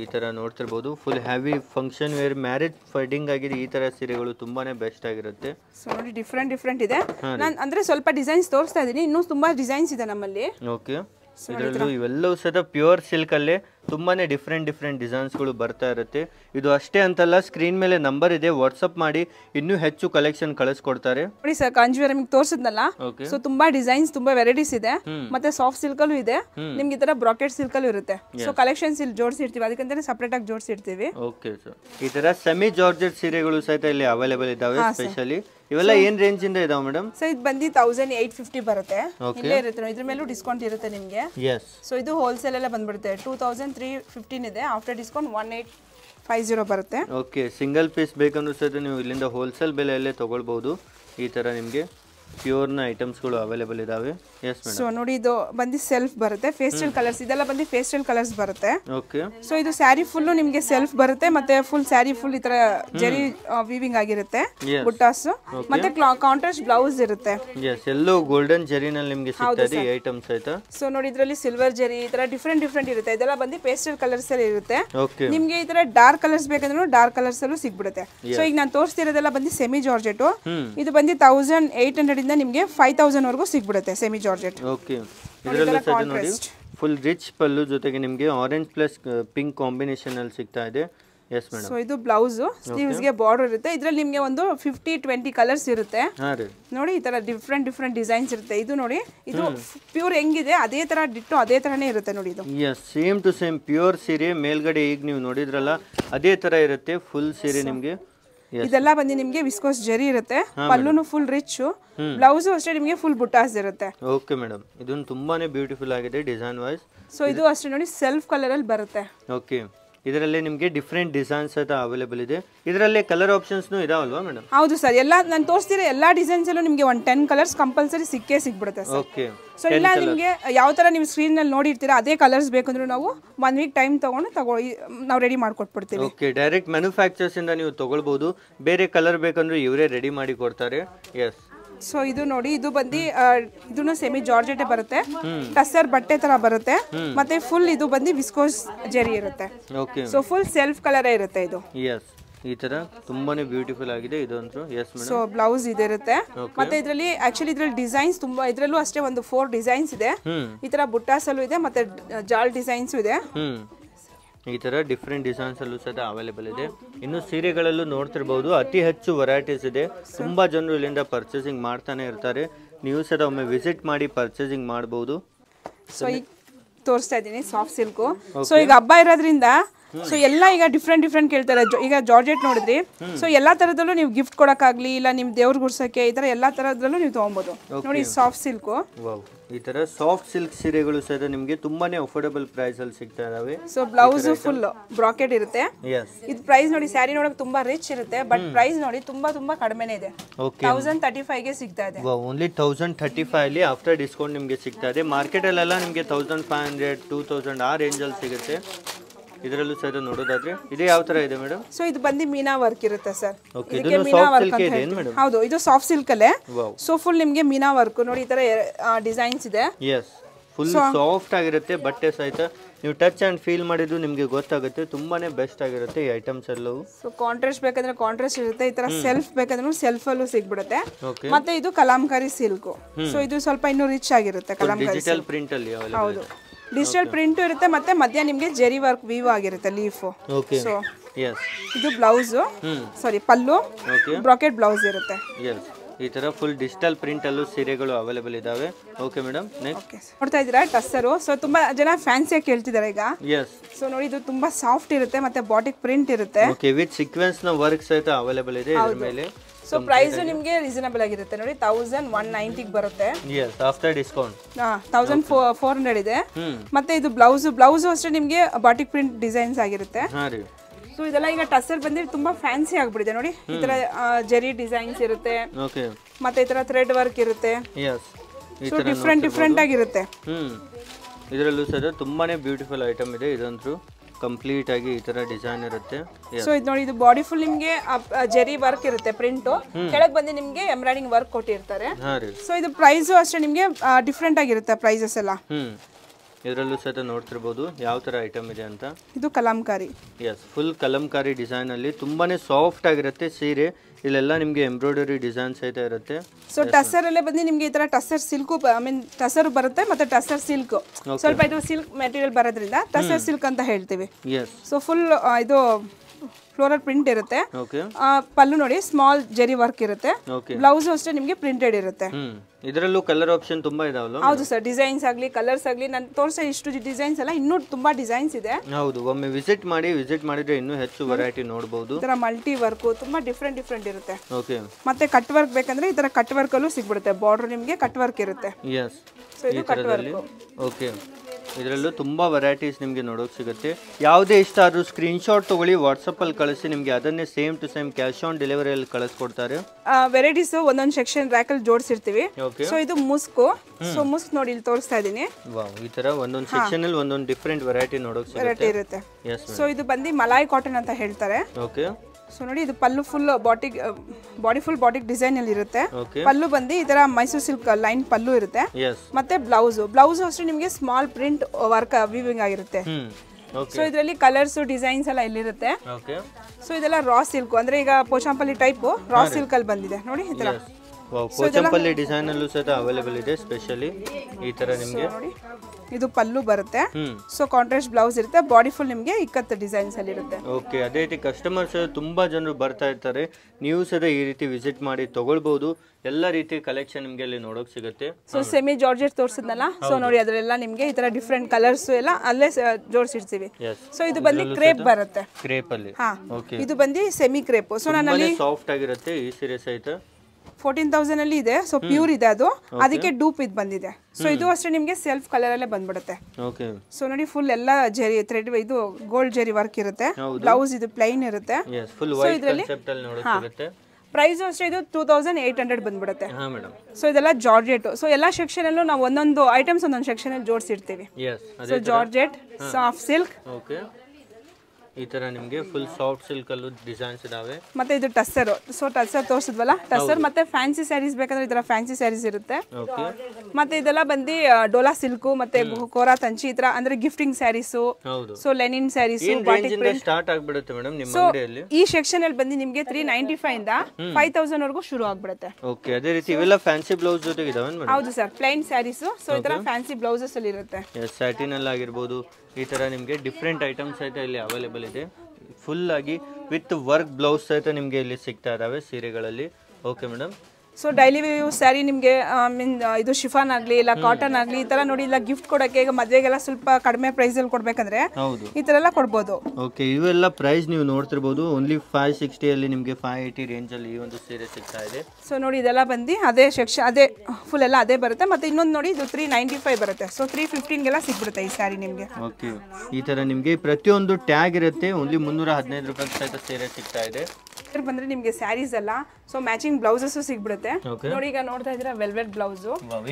ಈ ತರ ನೋಡ್ತಿರ್ಬೋದು full heavy function wear marriage wedding ಆಗಿದೆ ಈ ತರ ಸೀರೆಗಳು ತುಂಬಾನೇ ಬೆಸ್ಟ್ ಆಗಿರುತ್ತೆ ಸೊ ನೋಡಿ ಡಿಫ್ರೆಂಟ್ ಡಿಫ್ರೆಂಟ್ ಇದೆ ನಾನು ಅಂದ್ರೆ ಸ್ವಲ್ಪ ಡಿಸೈನ್ಸ್ ತೋರಿಸ್ತಾ ಇದೀನಿ ಇನ್ನೂ ತುಂಬಾ ಡಿಸೈನ್ಸ್ ಇದೆ ನಮ್ಮಲ್ಲಿ ಓಕೆ ಇವೆಲ್ಲವೂ ಸಹ ಪ್ಯೂರ್ ಸಿಲ್ಕ್ ಅಲ್ಲಿ ತುಂಬಾ ಡಿಫ್ರೆಂಟ್ ಡಿಫ್ರೆಂಟ್ ಡಿಸೈನ್ಸ್ಗಳು ಬರ್ತಾ ಇರುತ್ತೆ ಇದು ಅಷ್ಟೇ ಅಂತಲ್ಲ ಸ್ಕ್ರೀನ್ ಮೇಲೆ ನಂಬರ್ ಇದೆ ವಾಟ್ಸಪ್ ಮಾಡಿ ಇನ್ನೂ ಹೆಚ್ಚು ಕಲೆಕ್ಷನ್ ಕಳಿಸ್ಕೊಡ್ತಾರೆ ನೋಡಿ ಸರ್ ಕಾಂಜಿವರ್ ನಿಮ್ಗೆ ತೋರಿಸಿದ್ನಲ್ಲ ಸೊ ತುಂಬಾ ಡಿಸೈನ್ಸ್ ತುಂಬಾ ವೆರೈಟೀಸ್ ಇದೆ ಮತ್ತೆ ಸಾಫ್ಟ್ ಸಿಲ್ಕ್ ಅಲ್ಲೂ ಇದೆ ನಿಮ್ಗೆ ಈ ತರ ಬ್ರಾಕೆಟ್ ಸಿಲ್ಕ್ ಅಲ್ಲೂ ಇರುತ್ತೆ ಸೊ ಕಲೆಕ್ಷನ್ಸ್ ಇಲ್ಲಿ ಜೋಡಿಸಿರ್ತೀವಿ ಅದಕ್ಕಂತಾನೆ ಸಪ್ರೇಟ್ ಆಗಿ ಜೋಡಿಸಿರ್ತೀವಿ ಓಕೆ ಸರ್ ಈ ತರ ಸೆಮಿ ಜಾರ್ಜೆಟ್ ಸೀರೆಗಳು ಸಹಿತ ಇಲ್ಲಿ ಅವೈಲೇಬಲ್ ಇದಾವೆ ಸ್ಪೆಷಲಿ ಇವೆಲ್ಲ ಏನ್ ರೇಂಜ್ ಇಂದ ಇದಾವೆ ಮೇಡಮ್ ಸೊ ಇದು ಬಂದಿ ತೌಸಂಡ್ ಏಟ್ ಫಿಫ್ಟಿ ಬರುತ್ತೆ ಇಲ್ಲೇ ಇರುತ್ತೆ ಇದ್ರ ಮೇಲೂ ಡಿಸ್ಕೌಂಟ್ ಇರುತ್ತೆ ನಿಮಗೆ ಸೊ ಇದು ಹೋಲ್ಸೇಲ್ ಎಲ್ಲ ಬಂದ್ಬಿಡುತ್ತೆ two thousand thousand three fifteen ಇದೆ after discount one eight five zero ಬರುತ್ತೆ ಓಕೆ ಸಿಂಗಲ್ ಪೀಸ್ ಬೇಕಂದ್ರೂ ಸಹಿತ ನೀವು ಇಲ್ಲಿಂದ ಹೋಲ್ಸೇಲ್ ಬೆಲೆಯಲ್ಲೇ ತೊಗೊಳ್ಬೋದು ಈ ಥರ ನಿಮಗೆ ಪ್ಯೂರ್ನ ಐಟಮ್ಸ್ಗಳು ಅವೈಲೇಬಲ್ ಇದಾವೆ ಸೊ ನೋಡಿ ಇದು ಬಂದು ಸೆಲ್ಫ್ ಬರುತ್ತೆ ಫೇಸ್ಟಲ್ ಕಲರ್ಸ್ ಇದೆಲ್ಲ ಬಂದು ಫೇಸ್ಟಲ್ ಕಲರ್ಸ್ ಬರುತ್ತೆ ಓಕೆ ಸೊ ಇದು ಸ್ಯಾರಿ ಫುಲ್ ನಿಮಗೆ ಸೆಲ್ಫ್ ಬರುತ್ತೆ ಮತ್ತೆ ಫುಲ್ ಸ್ಯಾರಿ ಫುಲ್ ಈ ತರ ಜರಿ ವೀವಿಂಗ್ ಆಗಿರುತ್ತೆ ಬುಟ್ಟಾಸ್ ಮತ್ತೆ ಕಾಂಟ್ರಾಸ್ಟ್ ಬ್ಲೌಸ್ ಇರುತ್ತೆ ಎಸ್ ಎಲ್ಲೋ ಗೋಲ್ಡನ್ ಜರಿನಲ್ಲಿ ನಿಮಗೆ ಸಿಗ್ತದೆ ಈ ಐಟಮ್ಸ್ ಆಯ್ತಾ ಸೊ ನೋಡಿ ಇದರಲ್ಲಿ ಸಿಲ್ವರ್ ಜರಿ ಈ ತರ ಡಿಫ್ರೆಂಟ್ ಡಿಫ್ರೆಂಟ್ ಇರುತ್ತೆ ಇದೆಲ್ಲ ಬಂದು ಫೇಸ್ಟಲ್ ಕಲರ್ಸ್ ಅಲ್ಲಿ ಇರುತ್ತೆ ನಿಮಗೆ ಈ ತರ ಡಾರ್ಕ್ ಕಲರ್ಸ್ ಬೇಕಂದ್ರೂ ಡಾರ್ಕ್ ಕಲರ್ಸ್ ಅಲ್ಲೂ ಸಿಗ್ಬಿಡುತ್ತೆ ಸೊ ಈಗ ನಾನು ತೋರಿಸ್ತಿರೋದೆಲ್ಲ ಬಂದು ಸೆಮಿ ಜಾರ್ಜೆಟ್ ಇದು ಬಂದು ತೌಸಂಡ್ ಏಟ್ ಹಂಡ್ರೆಡ್ ಹಂಡ್ರೆಡಿಂದ ನಿಮಗೆ ಫೈವ್ ತೌಸಂಡ್ವರೆಗೂ ಸಿಗ್ಬಿಡುತ್ತೆ semi georgette okay full rich pallu ಜೊತೆಗೆ ನಿಮಗೆ ಆರೆಂಜ್ ಪ್ಲಸ್ ಪಿಂಕ್ ಕಾಂಬಿನೇಷನ್ ಅಲ್ಲಿ ಸಿಗ್ತಾ ಇದೆ ಎಸ್ ಸೊ ಇದು ಬ್ಲೌಸ್ ಸ್ಲೀವ್ಸ್ ಗೆ ಬಾರ್ಡರ್ ಇರುತ್ತೆ ಇದ್ರಲ್ಲಿ ನಿಮಗೆ ಒಂದು ಫಿಫ್ಟಿ ಟ್ವೆಂಟಿ ಕಲರ್ಸ್ ಇರುತ್ತೆ ನೋಡಿ ಈ ತರ ಡಿಫ್ರೆಂಟ್ ಡಿಫ್ರೆಂಟ್ ಡಿಸೈನ್ಸ್ ಇರುತ್ತೆ ಇದು ನೋಡಿ ಇದು ಪ್ಯೂರ್ ಹೆಂಗಿದೆ ಅದೇ ತರ ಡಿಟ್ಟು ಅದೇ ತರನೇ ಇರುತ್ತೆ ನೋಡಿ ಇದು yes same to same pure ಸೀರೆ ಮೇಲ್ಗಡೆ ಈಗ ನೀವು ನೋಡಿದ್ರಲ್ಲ ಅದೇ ತರ ಇರುತ್ತೆ ಫುಲ್ ಸೀರೆ ನಿಮಗೆ ಇದೆಲ್ಲ ಬಂದು ನಿಮಗೆ ವಿಸ್ಕೋಸ್ ಜರಿ ಇರುತ್ತೆ ಪಲ್ಲುನು ಫುಲ್ ರಿಚ್ ಬ್ಲೌಸ್ ಅಷ್ಟೇ ನಿಮಗೆ ಫುಲ್ ಬುಟಾಸ್ ಇರುತ್ತೆ ಓಕೆ ಮೇಡಮ್ ಇದೊಂದು ತುಂಬಾನೇ ಬ್ಯೂಟಿಫುಲ್ ಆಗಿದೆ ಡಿಸೈನ್ ವೈಸ್ ಸೊ ಇದು ಅಷ್ಟೇ ನೋಡಿ ಸೆಲ್ಫ್ ಕಲರ್ ಅಲ್ಲಿ ಬರುತ್ತೆ ಓಕೆ ಇದರಲ್ಲಿ ನಿಮಗೆ ಡಿಫ್ರೆಂಟ್ ಡಿಸೈನ್ಸ್ ಅಂತ ಅವೈಲೇಬಲ್ ಇದೆ ಇದರಲ್ಲಿ ಕಲರ್ ಆಪ್ಷನ್ಸ್ ಇದಾವಲ್ವಾ ಮೇಡಮ್ ಹೌದು ಸರ್ ಎಲ್ಲ ನಾನು ತೋರಿಸ್ತೀರಾ ಎಲ್ಲಾ ಡಿಸೈನ್ಸ್ ಅಲ್ಲೂ ನಿಮಗೆ ಒಂದು ಟೆನ್ ಕಲರ್ಸ್ ಕಂಪಲ್ಸರಿ ಸಿಕ್ಕೇ ಸಿಗ್ಬಿಡುತ್ತೆ ಸರ್ ಓಕೆ ಸೊ ಇಲ್ಲ ನಿಮಗೆ ಯಾವ ಥರ ನೀವು ಸ್ಕ್ರೀನಲ್ಲಿ ನೋಡಿರ್ತೀರಾ ಅದೇ ಕಲರ್ಸ್ ಬೇಕಂದ್ರೆ ನಾವು ಒನ್ ವೀಕ್ ಟೈಮ್ ತೊಗೊಂಡು ತಗೋ ನಾವು ರೆಡಿ ಮಾಡಿಕೊಟ್ಬಿಡ್ತೀವಿ ಓಕೆ ಡೈರೆಕ್ಟ್ ಇಂದ ನೀವು ತೊಗೊಳ್ಬೋದು ಬೇರೆ ಕಲರ್ ಬೇಕಂದ್ರೆ ಇವರೇ ರೆಡಿ ಮಾಡಿ ಕೊಡ್ತಾರೆ ಎಸ್ ಸೊ ಇದು ನೋಡಿ ಇದು ಬಂದಿ ಇದನ್ನು ಸೆಮಿ ಜಾರ್ಜೆಟೆ ಬರುತ್ತೆ ಟಸ್ಸರ್ ಬಟ್ಟೆ ತರ ಬರುತ್ತೆ ಮತ್ತೆ ಫುಲ್ ಇದು ಬಂದು ವಿಸ್ಕೋಸ್ ಜರಿ ಇರುತ್ತೆ ಸೊ ಫುಲ್ ಸೆಲ್ಫ್ ಕಲರ್ ಇರುತ್ತೆ ಇದು ಈ ತರ ತುಂಬಾನೇ ಬ್ಯೂಟಿಫುಲ್ ಆಗಿದೆ ಇದಂತೂ ಸೊ ಬ್ಲೌಸ್ ಇರುತ್ತೆ ಮತ್ತೆ ಇದರಲ್ಲಿ ಆಕ್ಚುಲಿ ಇದರಲ್ಲಿ ಡಿಸೈನ್ಸ್ ತುಂಬಾ ಇದ್ರಲ್ಲೂ ಅಷ್ಟೇ ಒಂದು ಫೋರ್ ಡಿಸೈನ್ಸ್ ಇದೆ ಈ ತರ ಬುಟ್ಟಾಸಲ್ಲೂ ಇದೆ ಮತ್ತೆ ಜಾಲ್ ಡಿಸೈನ್ಸ್ ಇದೆ ಈ ಥರ ಡಿಫ್ರೆಂಟ್ ಡಿಸೈನ್ಸ್ ಅಲ್ಲೂ ಸಹ ಅವೈಲೇಬಲ್ ಇದೆ ಇನ್ನು ಸೀರೆಗಳಲ್ಲೂ ನೋಡ್ತಿರ್ಬೋದು ಅತಿ ಹೆಚ್ಚು ವೆರೈಟೀಸ್ ಇದೆ ತುಂಬಾ ಜನರು ಇಲ್ಲಿಂದ ಪರ್ಚೇಸಿಂಗ್ ಮಾಡ್ತಾನೆ ಇರ್ತಾರೆ ನೀವು ಸಹ ಒಮ್ಮೆ ವಿಸಿಟ್ ಮಾಡಿ ಪರ್ಚೇಸಿಂಗ್ ಮಾಡಬಹುದು ಸೊ ತೋರಿಸ್ತಾ ಇದ್ದೀನಿ ಸಾಫ್ಟ್ ಸಿಲ್ಕು ಸೊ ಈಗ ಹಬ್ಬ ಇರೋದ್ರಿಂದ ಸೊ ಎಲ್ಲ ಈಗ ಡಿಫ್ರೆಂಟ್ ಡಿಫ್ರೆಂಟ್ ಕೇಳ್ತಾರೆ ಈಗ ಜಾರ್ಜೆಟ್ ನೋಡಿದ್ರಿ ಸೊ ಎಲ್ಲಾ ತರದಲ್ಲೂ ನೀವು ಗಿಫ್ಟ್ ಕೊಡಕ್ಕಾಗ್ಲಿ ಇಲ್ಲ ನಿಮ್ ದೇವ್ರ ಗುಡ್ಸಕ್ಕೆ ಈ ತರ ಎಲ್ಲಾ ತರದಲ್ಲೂ ನೀವು ತಗೊಬೋದು ನೋಡಿ ಸಾಫ್ಟ್ ಸಿಲ್ಕು ಈ ತರ ಸಾಫ್ಟ್ ಸಿಲ್ಕ್ ಸೀರೆಗಳು ಸಹ ನಿಮಗೆ ತುಂಬಾನೇ ಅಫೋರ್ಡಬಲ್ ಪ್ರೈಸ್ ಅಲ್ಲಿ ಸಿಗ್ತಾ ಇದಾವೆ ಸೊ ಬ್ಲೌಸ್ ಫುಲ್ ಬ್ರಾಕೆಟ್ ಇರುತ್ತೆ ಇದು ಪ್ರೈಸ್ ನೋಡಿ ಸ್ಯಾರಿ ನೋಡಕ್ ತುಂಬಾ ರಿಚ್ ಇರುತ್ತೆ ಬಟ್ ಪ್ರೈಸ್ ನೋಡಿ ತುಂಬಾ ತುಂಬಾ ಕಡಿಮೆನೇ ಇದೆ ತೌಸಂಡ್ ತರ್ಟಿ ಫೈವ್ ಗೆ ಸಿಗ್ತಾ ಇದೆ ಓನ್ಲಿ ತೌಸಂಡ್ ತರ್ಟಿ ಫೈವ್ ಅಲ್ಲಿ ಆಫ್ಟರ್ ಡಿಸ್ಕೌಂಟ್ ನಿಮಗೆ ಸಿಗ್ತಾ ಇದೆ ಮಾರ್ಕೆಟ್ ಅಲ್ಲೆಲ್ಲ ನಿಮಗೆ thousand five hundred two thousand ಆ ರೇಂಜ್ ಅಲ್ಲಿ ಸಿಗುತ್ತೆ ಇದರಲ್ಲೂ ಸರ್ ನೋಡೋದಾದ್ರೆ ಇದು ಯಾವ ತರ ಇದೆ ಮೇಡಮ್ ಸೊ ಇದು ಬಂದು ಮೀನಾ ವರ್ಕ್ ಇರುತ್ತೆ ಸರ್ ಮೀನಾ ಹೌದು ಇದು ಸಾಫ್ಟ್ ಸಿಲ್ಕ್ ಅಲ್ಲೇ ಸೊ ಫುಲ್ ನಿಮ್ಗೆ ಮೀನಾ ವರ್ಕ್ ನೋಡಿ ಈ ತರ ಡಿಸೈನ್ಸ್ ಇದೆ ಫುಲ್ ಸಾಫ್ಟ್ ಆಗಿರುತ್ತೆ ಬಟ್ಟೆ ಸಹಿತ ನೀವು ಟಚ್ ಅಂಡ್ ಫೀಲ್ ಮಾಡಿದ್ರು ನಿಮ್ಗೆ ಗೊತ್ತಾಗುತ್ತೆ ತುಂಬಾನೇ ಬೆಸ್ಟ್ ಆಗಿರುತ್ತೆ ಈ ಐಟಮ್ಸ್ ಎಲ್ಲವೂ ಸೊ ಕಾಂಟ್ರಾಸ್ಟ್ ಬೇಕಂದ್ರೆ ಕಾಂಟ್ರಾಸ್ಟ್ ಇರುತ್ತೆ ಈ ತರ ಸೆಲ್ಫ್ ಬೇಕಂದ್ರೆ ಸೆಲ್ಫ್ ಅಲ್ಲೂ ಸಿಗ್ಬಿಡುತ್ತೆ ಮತ್ತೆ ಇದು ಕಲಾಂಕಾರಿ ಸಿಲ್ಕ್ ಸೊ ಇದು ಸ್ವಲ್ಪ ಇನ್ನು ರಿಚ್ ಆಗಿರುತ್ತೆ ಕಲಾಂಕಾರಿ ಡಿಜಿಟಲ್ ಪ್ರಿಂಟ್ ಅಲ್ಲಿ ಹೌದು ಡಿಜಿಟಲ್ ಪ್ರಿಂಟ್ ಇರುತ್ತೆ ಮತ್ತೆ ಮಧ್ಯ ನಿಮಗೆ ಜೆರಿ ವರ್ಕ್ ವೀವ್ ಆಗಿರುತ್ತೆ ಲೀಫು ಸೊ ಇದು blouse saree pallu okay brocade blouse ಇರುತ್ತೆ ಈ ತರ ಫುಲ್ ಡಿಜಿಟಲ್ ಪ್ರಿಂಟ್ ಅಲ್ಲೂ ಸೀರೆಗಳು ಅವೈಲೇಬಲ್ ಇದಾವೆ ಓಕೆ ಮೇಡಮ್ ನೆಕ್ಸ್ಟ್ ನೋಡ್ತಾ ಇದ್ದೀರಾ ಟಸ್ಸರು ಸೊ ತುಂಬಾ ಜನ ಫ್ಯಾನ್ಸಿಯಾಗಿ ಹೇಳ್ತಿದ್ದಾರೆ ಈಗ ಎಸ್ ಸೊ ನೋಡಿ ಇದು ತುಂಬಾ ಸಾಫ್ಟ್ ಇರುತ್ತೆ ಮತ್ತೆ ಬಾಟಿಕ್ ಪ್ರಿಂಟ್ ಇರುತ್ತೆ ಓಕೆ ವಿತ್ ಸೀಕ್ವೆನ್ಸ್ ನ ವರ್ಕ್ ಸಹಿತ ಅವೈಲೇಬಲ್ ಇದೆ ಇದ್ರ ಮೇಲೆ ಸೊ ಪ್ರೈಸ್ ನಿಮಗೆ ರೀಸನಬಲ್ ಆಗಿರುತ್ತೆ ನೋಡಿ ತೌಸಂಡ್ ಒನ್ ನೈಂಟಿಗೆ ಬರುತ್ತೆ after discount thousand four hundred ಇದೆ ಮತ್ತೆ ಇದು ಬ್ಲೌಸ್ ಬ್ಲೌಸ್ ಅಷ್ಟೇ ನಿಮಗೆ ಬಾಟಿಕ್ ಪ್ರಿಂಟ್ ಡಿಸೈನ್ಸ್ ಆಗಿರುತ್ತೆ ಸೊ ಇದೆಲ್ಲ ಈಗ ಟಸರ್ ಬಂದ್ರೆ ತುಂಬಾ ಫ್ಯಾನ್ಸಿ ಆಗ್ಬಿಡಿದೆ ನೋಡಿ ಈ ತರ ಜೆರಿ ಡಿಸೈನ್ಸ್ ಇರುತ್ತೆ ಮತ್ತೆ ಈ ತರ ಥ್ರೆಡ್ ವರ್ಕ್ ಇರುತ್ತೆ ಸೊ ಡಿಫ್ರೆಂಟ್ ಡಿಫ್ರೆಂಟ್ ಆಗಿರುತ್ತೆ ಇದರಲ್ಲೂ ಸರ್ ತುಂಬಾನೇ ಬ್ಯೂಟಿಫುಲ್ ಐಟಮ್ ಇದೆ ಇದಂತೂ ಕಂಪ್ಲೀಟ್ ಆಗಿ ಈ ತರ ಡಿಸೈನ್ ಇರುತ್ತೆ ಸೊ ಇದು ನೋಡಿ ಇದು ಬಾಡಿ ಫುಲ್ ನಿಮ್ಗೆ ಜೆರಿ ವರ್ಕ್ ಇರುತ್ತೆ ಪ್ರಿಂಟ್ ಕೆಳಗೆ ಬಂದು ನಿಮ್ಗೆ ಎಂಬ್ರಾಯ್ಡಿಂಗ್ ವರ್ಕ್ ಕೊಟ್ಟಿರ್ತಾರೆ ಸೊ ಇದು ಪ್ರೈಸ್ ಅಷ್ಟೇ ನಿಮ್ಗೆ ಡಿಫ್ರೆಂಟ್ ಆಗಿರುತ್ತೆ ಪ್ರೈಸಸ್ ಎಲ್ಲ ಇದರಲ್ಲೂ ಸಹಿತ ನೋಡ್ತಿರ್ಬೋದು ಯಾವ ತರ ಐಟಮ್ ಇದೆ ಅಂತ ಇದು ಕಲಂಕಾರಿ ಎಸ್ ಫುಲ್ ಕಲಂಕಾರಿ ಅಲ್ಲಿ ತುಂಬಾನೇ ಸಾಫ್ಟ್ ಆಗಿರುತ್ತೆ ಸೀರೆ ಇಲ್ಲೆಲ್ಲ ನಿಮಗೆ ಎಂಬ್ರಾಯ್ಡರಿ ಡಿಸೈನ್ಸ್ ಐತೆ ಇರುತ್ತೆ ಸೊ ಟಸರ್ ಅಲ್ಲೇ ಬಂದು ನಿಮಗೆ ಈ ತರ tussar silk I mean tussar ಬರುತ್ತೆ ಮತ್ತೆ ಟಸರ್ ಸಿಲ್ಕ್ ಸ್ವಲ್ಪ ಇದು ಸಿಲ್ಕ್ ಮೆಟೀರಿಯಲ್ ಬರೋದ್ರಿಂದ ಟಸರ್ ಸಿಲ್ಕ್ ಅಂತ ಹೇಳ್ತೀವಿ ಸೊ ಫುಲ್ ಇದು ಫ್ಲೋರಲ್ ಪ್ರಿಂಟ್ ಇರುತ್ತೆ ಪಲ್ಲು ನೋಡಿ ಸ್ಮಾಲ್ ಜರಿ ವರ್ಕ್ ಇರುತ್ತೆ ಬ್ಲೌಸ್ ಅಷ್ಟೇ ನಿಮಗೆ ಪ್ರಿಂಟೆಡ್ ಇರುತ್ತೆ ಇದರಲ್ಲೂ ಕಲರ್ ಆಪ್ಷನ್ ತುಂಬಾ ಇದಾವಲ್ಲ ಹೌದು ಸರ್ ಡಿಸೈನ್ಸ್ ಆಗಲಿ ಕಲರ್ಸ್ ಆಗಲಿ ನಾನು ತೋರಿಸೋ ಇಷ್ಟು ಡಿಸೈನ್ಸ್ ಎಲ್ಲ ಇನ್ನೂ ತುಂಬಾ ಡಿಸೈನ್ಸ್ ಇದೆ ಹೌದು ಒಮ್ಮೆ ವಿಸಿಟ್ ಮಾಡಿ ವಿಸಿಟ್ ಮಾಡಿದ್ರೆ ಇನ್ನೂ ಹೆಚ್ಚು ವೆರೈಟಿ ನೋಡಬಹುದು ಇದರ ಮಲ್ಟಿ ವರ್ಕ್ ತುಂಬಾ ಡಿಫ್ರೆಂಟ್ ಡಿಫ್ರೆಂಟ್ ಇರುತ್ತೆ ಓಕೆ ಮತ್ತೆ ಕಟ್ ವರ್ಕ್ ಬೇಕಂದ್ರೆ ಇದರ ಕಟ್ ವರ್ಕ್ ಅಲ್ಲೂ ಸಿಗ್ಬಿಡುತ್ತೆ ಬಾರ್ಡರ್ ನಿಮಗೆ ಕಟ್ ವರ್ಕ್ ಇರುತ್ತೆ ಎಸ್ ಇದು ಕಟ್ ವರ್ಕ್ ಓಕೆ ಇದರಲ್ಲೂ ತುಂಬ ವೆರೈಟೀಸ್ ನಿಮಗೆ ನೋಡೋಕೆ ಸಿಗುತ್ತೆ ಯಾವುದೇ ಇಷ್ಟ ಆದರೂ ಸ್ಕ್ರೀನ್ಶಾಟ್ ತೊಗೊಳ್ಳಿ ವಾಟ್ಸಪ್ಪಲ್ಲಿ ಕಳಿಸಿ ನಿಮಗೆ ಅದನ್ನೇ same to same cash on ಡೆಲಿವರಿಯಲ್ಲಿ ಕಳಿಸ್ಕೊಡ್ತಾರೆ ವೆರೈಟೀಸ್ ಒಂದೊಂದು ಸೆಕ್ಷನ್ ರ್ಯಾಕಲ್ಲಿ ಜೋಡಿಸಿರ್ತೀವಿ ಸೊ ಇದು ಮುಸ್ಕು ಸೊ ಮುಸ್ಕ್ ನೋಡಿ ಇಲ್ಲಿ ತೋರಿಸ್ತಾ ಇದ್ದೀನಿ ಈ ತರ ಒಂದೊಂದು ಸೆಕ್ಷನ್ ಅಲ್ಲಿ ಒಂದೊಂದು ಡಿಫ್ರೆಂಟ್ ವೆರೈಟಿ ನೋಡೋಕೆ ಸಿಗುತ್ತೆ ಇರುತ್ತೆ ಸೊ ಇದು ಬಂದು ಮಲಾಯ್ ಕಾಟನ್ ಅಂತ ಹೇಳ್ತಾರೆ ಓಕೆ ಸೊ ನೋಡಿ ಇದು pallu full body full body design ಅಲ್ಲಿ ಇರುತ್ತೆ ಪಲ್ಲು ಬಂದು ಈ ತರ ಮೈಸೂರು ಸಿಲ್ಕ್ ಲೈನ್ ಪಲ್ಲು ಇರುತ್ತೆ ಮತ್ತೆ ಬ್ಲೌಸ್ ಬ್ಲೌಸ್ ಅಷ್ಟೇ ನಿಮಗೆ ಸ್ಮಾಲ್ ಪ್ರಿಂಟ್ ವರ್ಕ್ ವಿವಿಂಗ್ ಆಗಿರುತ್ತೆ ಸೊ ಇದರಲ್ಲಿ ಕಲರ್ಸ್ ಡಿಸೈನ್ಸ್ ಎಲ್ಲ ಇಲ್ಲಿರುತ್ತೆ ಸೊ ಇದೆಲ್ಲ ರಾ ಸಿಲ್ಕ್ ಅಂದ್ರೆ ಈಗ ಪೋಚಾಂಪಲ್ಲಿ ಟೈಪ್ ರಾ ಸಿಲ್ಕ್ ಅಲ್ಲಿ ಬಂದಿದೆ ನೋಡಿ ಈ ತರ ಪೋಚಂಪಲ್ಲಿ ಡಿಸೈನ್ ಅಲ್ಲೂ ಸಹ ಅವೈಲೇಬಲ್ ಇದೆ ಸ್ಪೆಷಲಿ ಈ ತರ ನಿಮಗೆ ಇದು ಪಲ್ಲು ಬರುತ್ತೆ ಸೊ ಕಾಂಟ್ರಾಸ್ಟ್ ಬ್ಲೌಸ್ ಇರುತ್ತೆ ಬಾಡಿ ಫುಲ್ ನಿಮಗೆ ಇಕ್ಕತ್ತು ಡಿಸೈನ್ಸ್ ಅಲ್ಲಿ ಇರುತ್ತೆ ಓಕೆ ಅದೇ ರೀತಿ ಕಸ್ಟಮರ್ಸ್ ತುಂಬಾ ಜನರು ಬರ್ತಾ ಇರ್ತಾರೆ ನೀವು ಸಹ ಈ ರೀತಿ ವಿಸಿಟ್ ಮಾಡಿ ತಗೊಳ್ಬಹುದು ಎಲ್ಲ ರೀತಿ ಕಲೆಕ್ಷನ್ ನಿಮ್ಗೆ ಅಲ್ಲಿ ನೋಡೋಕೆ ಸಿಗುತ್ತೆ ಸೊ ಸೆಮಿ ಜಾರ್ಜೆಟ್ ತೋರಿಸಿದ್ನಲ್ಲ ಸೊ ನೋಡಿ ಅದರೆಲ್ಲ ನಿಮ್ಗೆ ಈ ತರ ಡಿಫ್ರೆಂಟ್ ಕಲರ್ಸ್ ಎಲ್ಲ ಅಲ್ಲೇ ಜೋಡಿಸಿರ್ತೀವಿ ಸೊ ಇದು ಬಂದು ಕ್ರೇಪ್ ಬರುತ್ತೆ ಕ್ರೇಪ್ ಅಲ್ಲಿ ಇದು ಬಂದು ಸೆಮಿ ಕ್ರೇಪ್ ಸೊ ನಾನು ಸಾಫ್ಟ್ ಆಗಿರುತ್ತೆ ಈ ಸೀರೆ ಐತೆ ಫೋರ್ಟೀನ್ ತೌಸಂಡ್ ಅಲ್ಲಿ ಇದೆ ಸೊ ಪ್ಯೂರ್ ಇದೆ ಅದು ಅದಕ್ಕೆ ಡೂಪ್ ಇದು ಬಂದಿದೆ ಸೊ ಇದು ಅಷ್ಟೇ ನಿಮಗೆ ಸೆಲ್ಫ್ ಕಲರ್ ಅಲ್ಲೇ ಬಂದ್ಬಿಡುತ್ತೆ ಸೊ ನೋಡಿ ಫುಲ್ ಎಲ್ಲ ಜೆರಿ ಥ್ರೆಡ್ ಇದು ಗೋಲ್ಡ್ ಜೆರಿ ವರ್ಕ್ ಇರುತ್ತೆ ಬ್ಲೌಸ್ ಇದು ಪ್ಲೈನ್ ಇರುತ್ತೆ ಇದರಲ್ಲಿ ಪ್ರೈಸ್ ಅಷ್ಟೇ ಇದು ಟೂ ತೌಸಂಡ್ ಏಟ್ ಹಂಡ್ರೆಡ್ ಬಂದ್ಬಿಡುತ್ತೆ ಸೊ ಇದೆಲ್ಲ ಜಾರ್ಜೆಟ್ ಸೊ ಎಲ್ಲ ಸೆಕ್ಷನ್ ಅಲ್ಲೂ ನಾವು ಒಂದೊಂದು ಐಟಮ್ಸ್ ಒಂದೊಂದು ಸೆಕ್ಷನ್ ಅಲ್ಲಿ ಜೋಡಿಸಿರ್ತೀವಿ ಸೊ ಜಾರ್ಜೆಟ್ ಸಾಫ್ಟ್ ಸಿಲ್ಕ್ ಈ ತರ ನಿಮಗೆ ಫುಲ್ ಸಾಫ್ಟ್ ಸಿಲ್ಕ್ ಅಲ್ಲೂ ಡಿಸೈನ್ಸ್ ಇದಾವೆ ಮತ್ತೆ ಇದು ಟಸ್ಸರ್ ಸೊ ಟಸ್ಸರ್ ತೋರಿಸಿದ್ವಲ್ಲ ಟಸ್ಸರ್ ಮತ್ತೆ ಫ್ಯಾನ್ಸಿ ಸ್ಯಾರೀಸ್ ಬೇಕಂದ್ರೆ ಈ ತರ ಫ್ಯಾನ್ಸಿ ಸ್ಯಾರೀಸ್ ಇರುತ್ತೆ ಮತ್ತೆ ಇದೆಲ್ಲ ಬಂದು ಡೋಲಾ ಸಿಲ್ಕ್ ಮತ್ತೆ ಕೋರಾ ತಂಚಿ ಈ ತರ ಅಂದ್ರೆ gifting sarees so linen sarees start ಆಗ್ಬಿಡುತ್ತೆ ಮೇಡಮ್ ನಿಮ್ಮ ಅಂಗಡಿಯಲ್ಲಿ ಈ ಸೆಕ್ಷನ್ ಅಲ್ಲಿ ಬಂದು ನಿಮ್ಗೆ ತ್ರೀ ನೈಂಟಿ ಫೈವ್ ಇಂದ ಫೈವ್ ತೌಸಂಡ್ ವರೆಗೂ ಶುರು ಆಗ್ಬಿಡುತ್ತೆ ಅದೇ ರೀತಿ ಇವೆಲ್ಲ ಫ್ಯಾನ್ಸಿ ಬ್ಲೌಸ್ ಜೊತೆಗೆ ಹೌದು ಸರ್ ಪ್ಲೈನ್ ಸ್ಯಾರೀಸ್ ಸೊ ಈ ತರ ಫ್ಯಾನ್ಸಿ ಬ್ಲೌಸಸ್ ಅಲ್ಲಿ ಇರುತ್ತೆ ಸ್ಯಾಟಿನ್ ಅಲ್ಲಿ ಆಗಿರ್ಬೋದು ಈ ಥರ ನಿಮಗೆ ಡಿಫ್ರೆಂಟ್ ಐಟಮ್ಸ್ ಸಹಿತ ಇಲ್ಲಿ ಅವೈಲೇಬಲ್ ಇದೆ ಫುಲ್ಲಾಗಿ ವಿತ್ ವರ್ಕ್ ಬ್ಲೌಸ್ ಸಹಿತ ನಿಮಗೆ ಇಲ್ಲಿ ಸಿಗ್ತಾ ಇದ್ದಾವೆ ಸೀರೆಗಳಲ್ಲಿ okay madam so daily saree ನಿಮಗೆ ಮೀನ್ ಇದು ಶಿಫಾನ್ ಆಗಲಿ ಇಲ್ಲ ಕಾಟನ್ ಆಗಲಿ ಈ ಥರ ನೋಡಿ ಇಲ್ಲ ಗಿಫ್ಟ್ ಕೊಡೋಕ್ಕೆ ಈಗ ಮದುವೆಗೆಲ್ಲ ಸ್ವಲ್ಪ ಕಡಿಮೆ ಪ್ರೈಸಲ್ಲಿ ಕೊಡಬೇಕಂದ್ರೆ ಹೌದು ಈ ಥರ ಎಲ್ಲ ಕೊಡ್ಬೋದು ಓಕೆ ಇವೆಲ್ಲ ಪ್ರೈಸ್ ನೀವು ನೋಡ್ತಿರ್ಬೋದು ಓನ್ಲಿ ಫೈವ್ ಸಿಕ್ಸ್ಟಿಯಲ್ಲಿ ನಿಮಗೆ ಫೈವ್ ಏಯ್ಟಿ ರೇಂಜಲ್ಲಿ ಈ ಒಂದು ಸೀರೆ ಸಿಗ್ತಾ ಇದೆ ಸೊ ನೋಡಿ ಇದೆಲ್ಲ ಬಂದು ಅದೇ ಸೆಕ್ಷನ್ ಅದೇ ಫುಲ್ ಎಲ್ಲ ಅದೇ ಬರುತ್ತೆ ಮತ್ತೆ ಇನ್ನೊಂದು ನೋಡಿ ಇದು ತ್ರೀ ನೈಂಟಿ ಫೈವ್ ಬರುತ್ತೆ ಸೊ ತ್ರೀ ಫಿಫ್ಟೀನ್ಗೆಲ್ಲ ಸಿಗ್ಬಿಡುತ್ತೆ ಈ ಸ್ಯಾರಿ ನಿಮಗೆ ಓಕೆ ಈ ತರ ನಿಮಗೆ ಪ್ರತಿಯೊಂದು ಟ್ಯಾಗ್ ಇರುತ್ತೆ ಓನ್ಲಿ ಮುನ್ನೂರ ಹದಿನೈದು ರೂಪಾಯಿ ಸೀರೆ ಸಿಗ್ತಾ ಇದೆ ಬಂದ್ರೆ ನಿಮಗೆ ಸ್ಯಾರೀಸ್ ಅಲ್ಲ ಸೊ ಮ್ಯಾಚಿಂಗ್ ಬ್ಲೌಸಸ್ ಸಿಗ್ಬಿಡುತ್ತೆ ನೋಡಿ ಈಗ ನೋಡ್ತಾ ಇದ್ರೆ ವೆಲ್ವೆಟ್ ಬ್ಲೌಸ್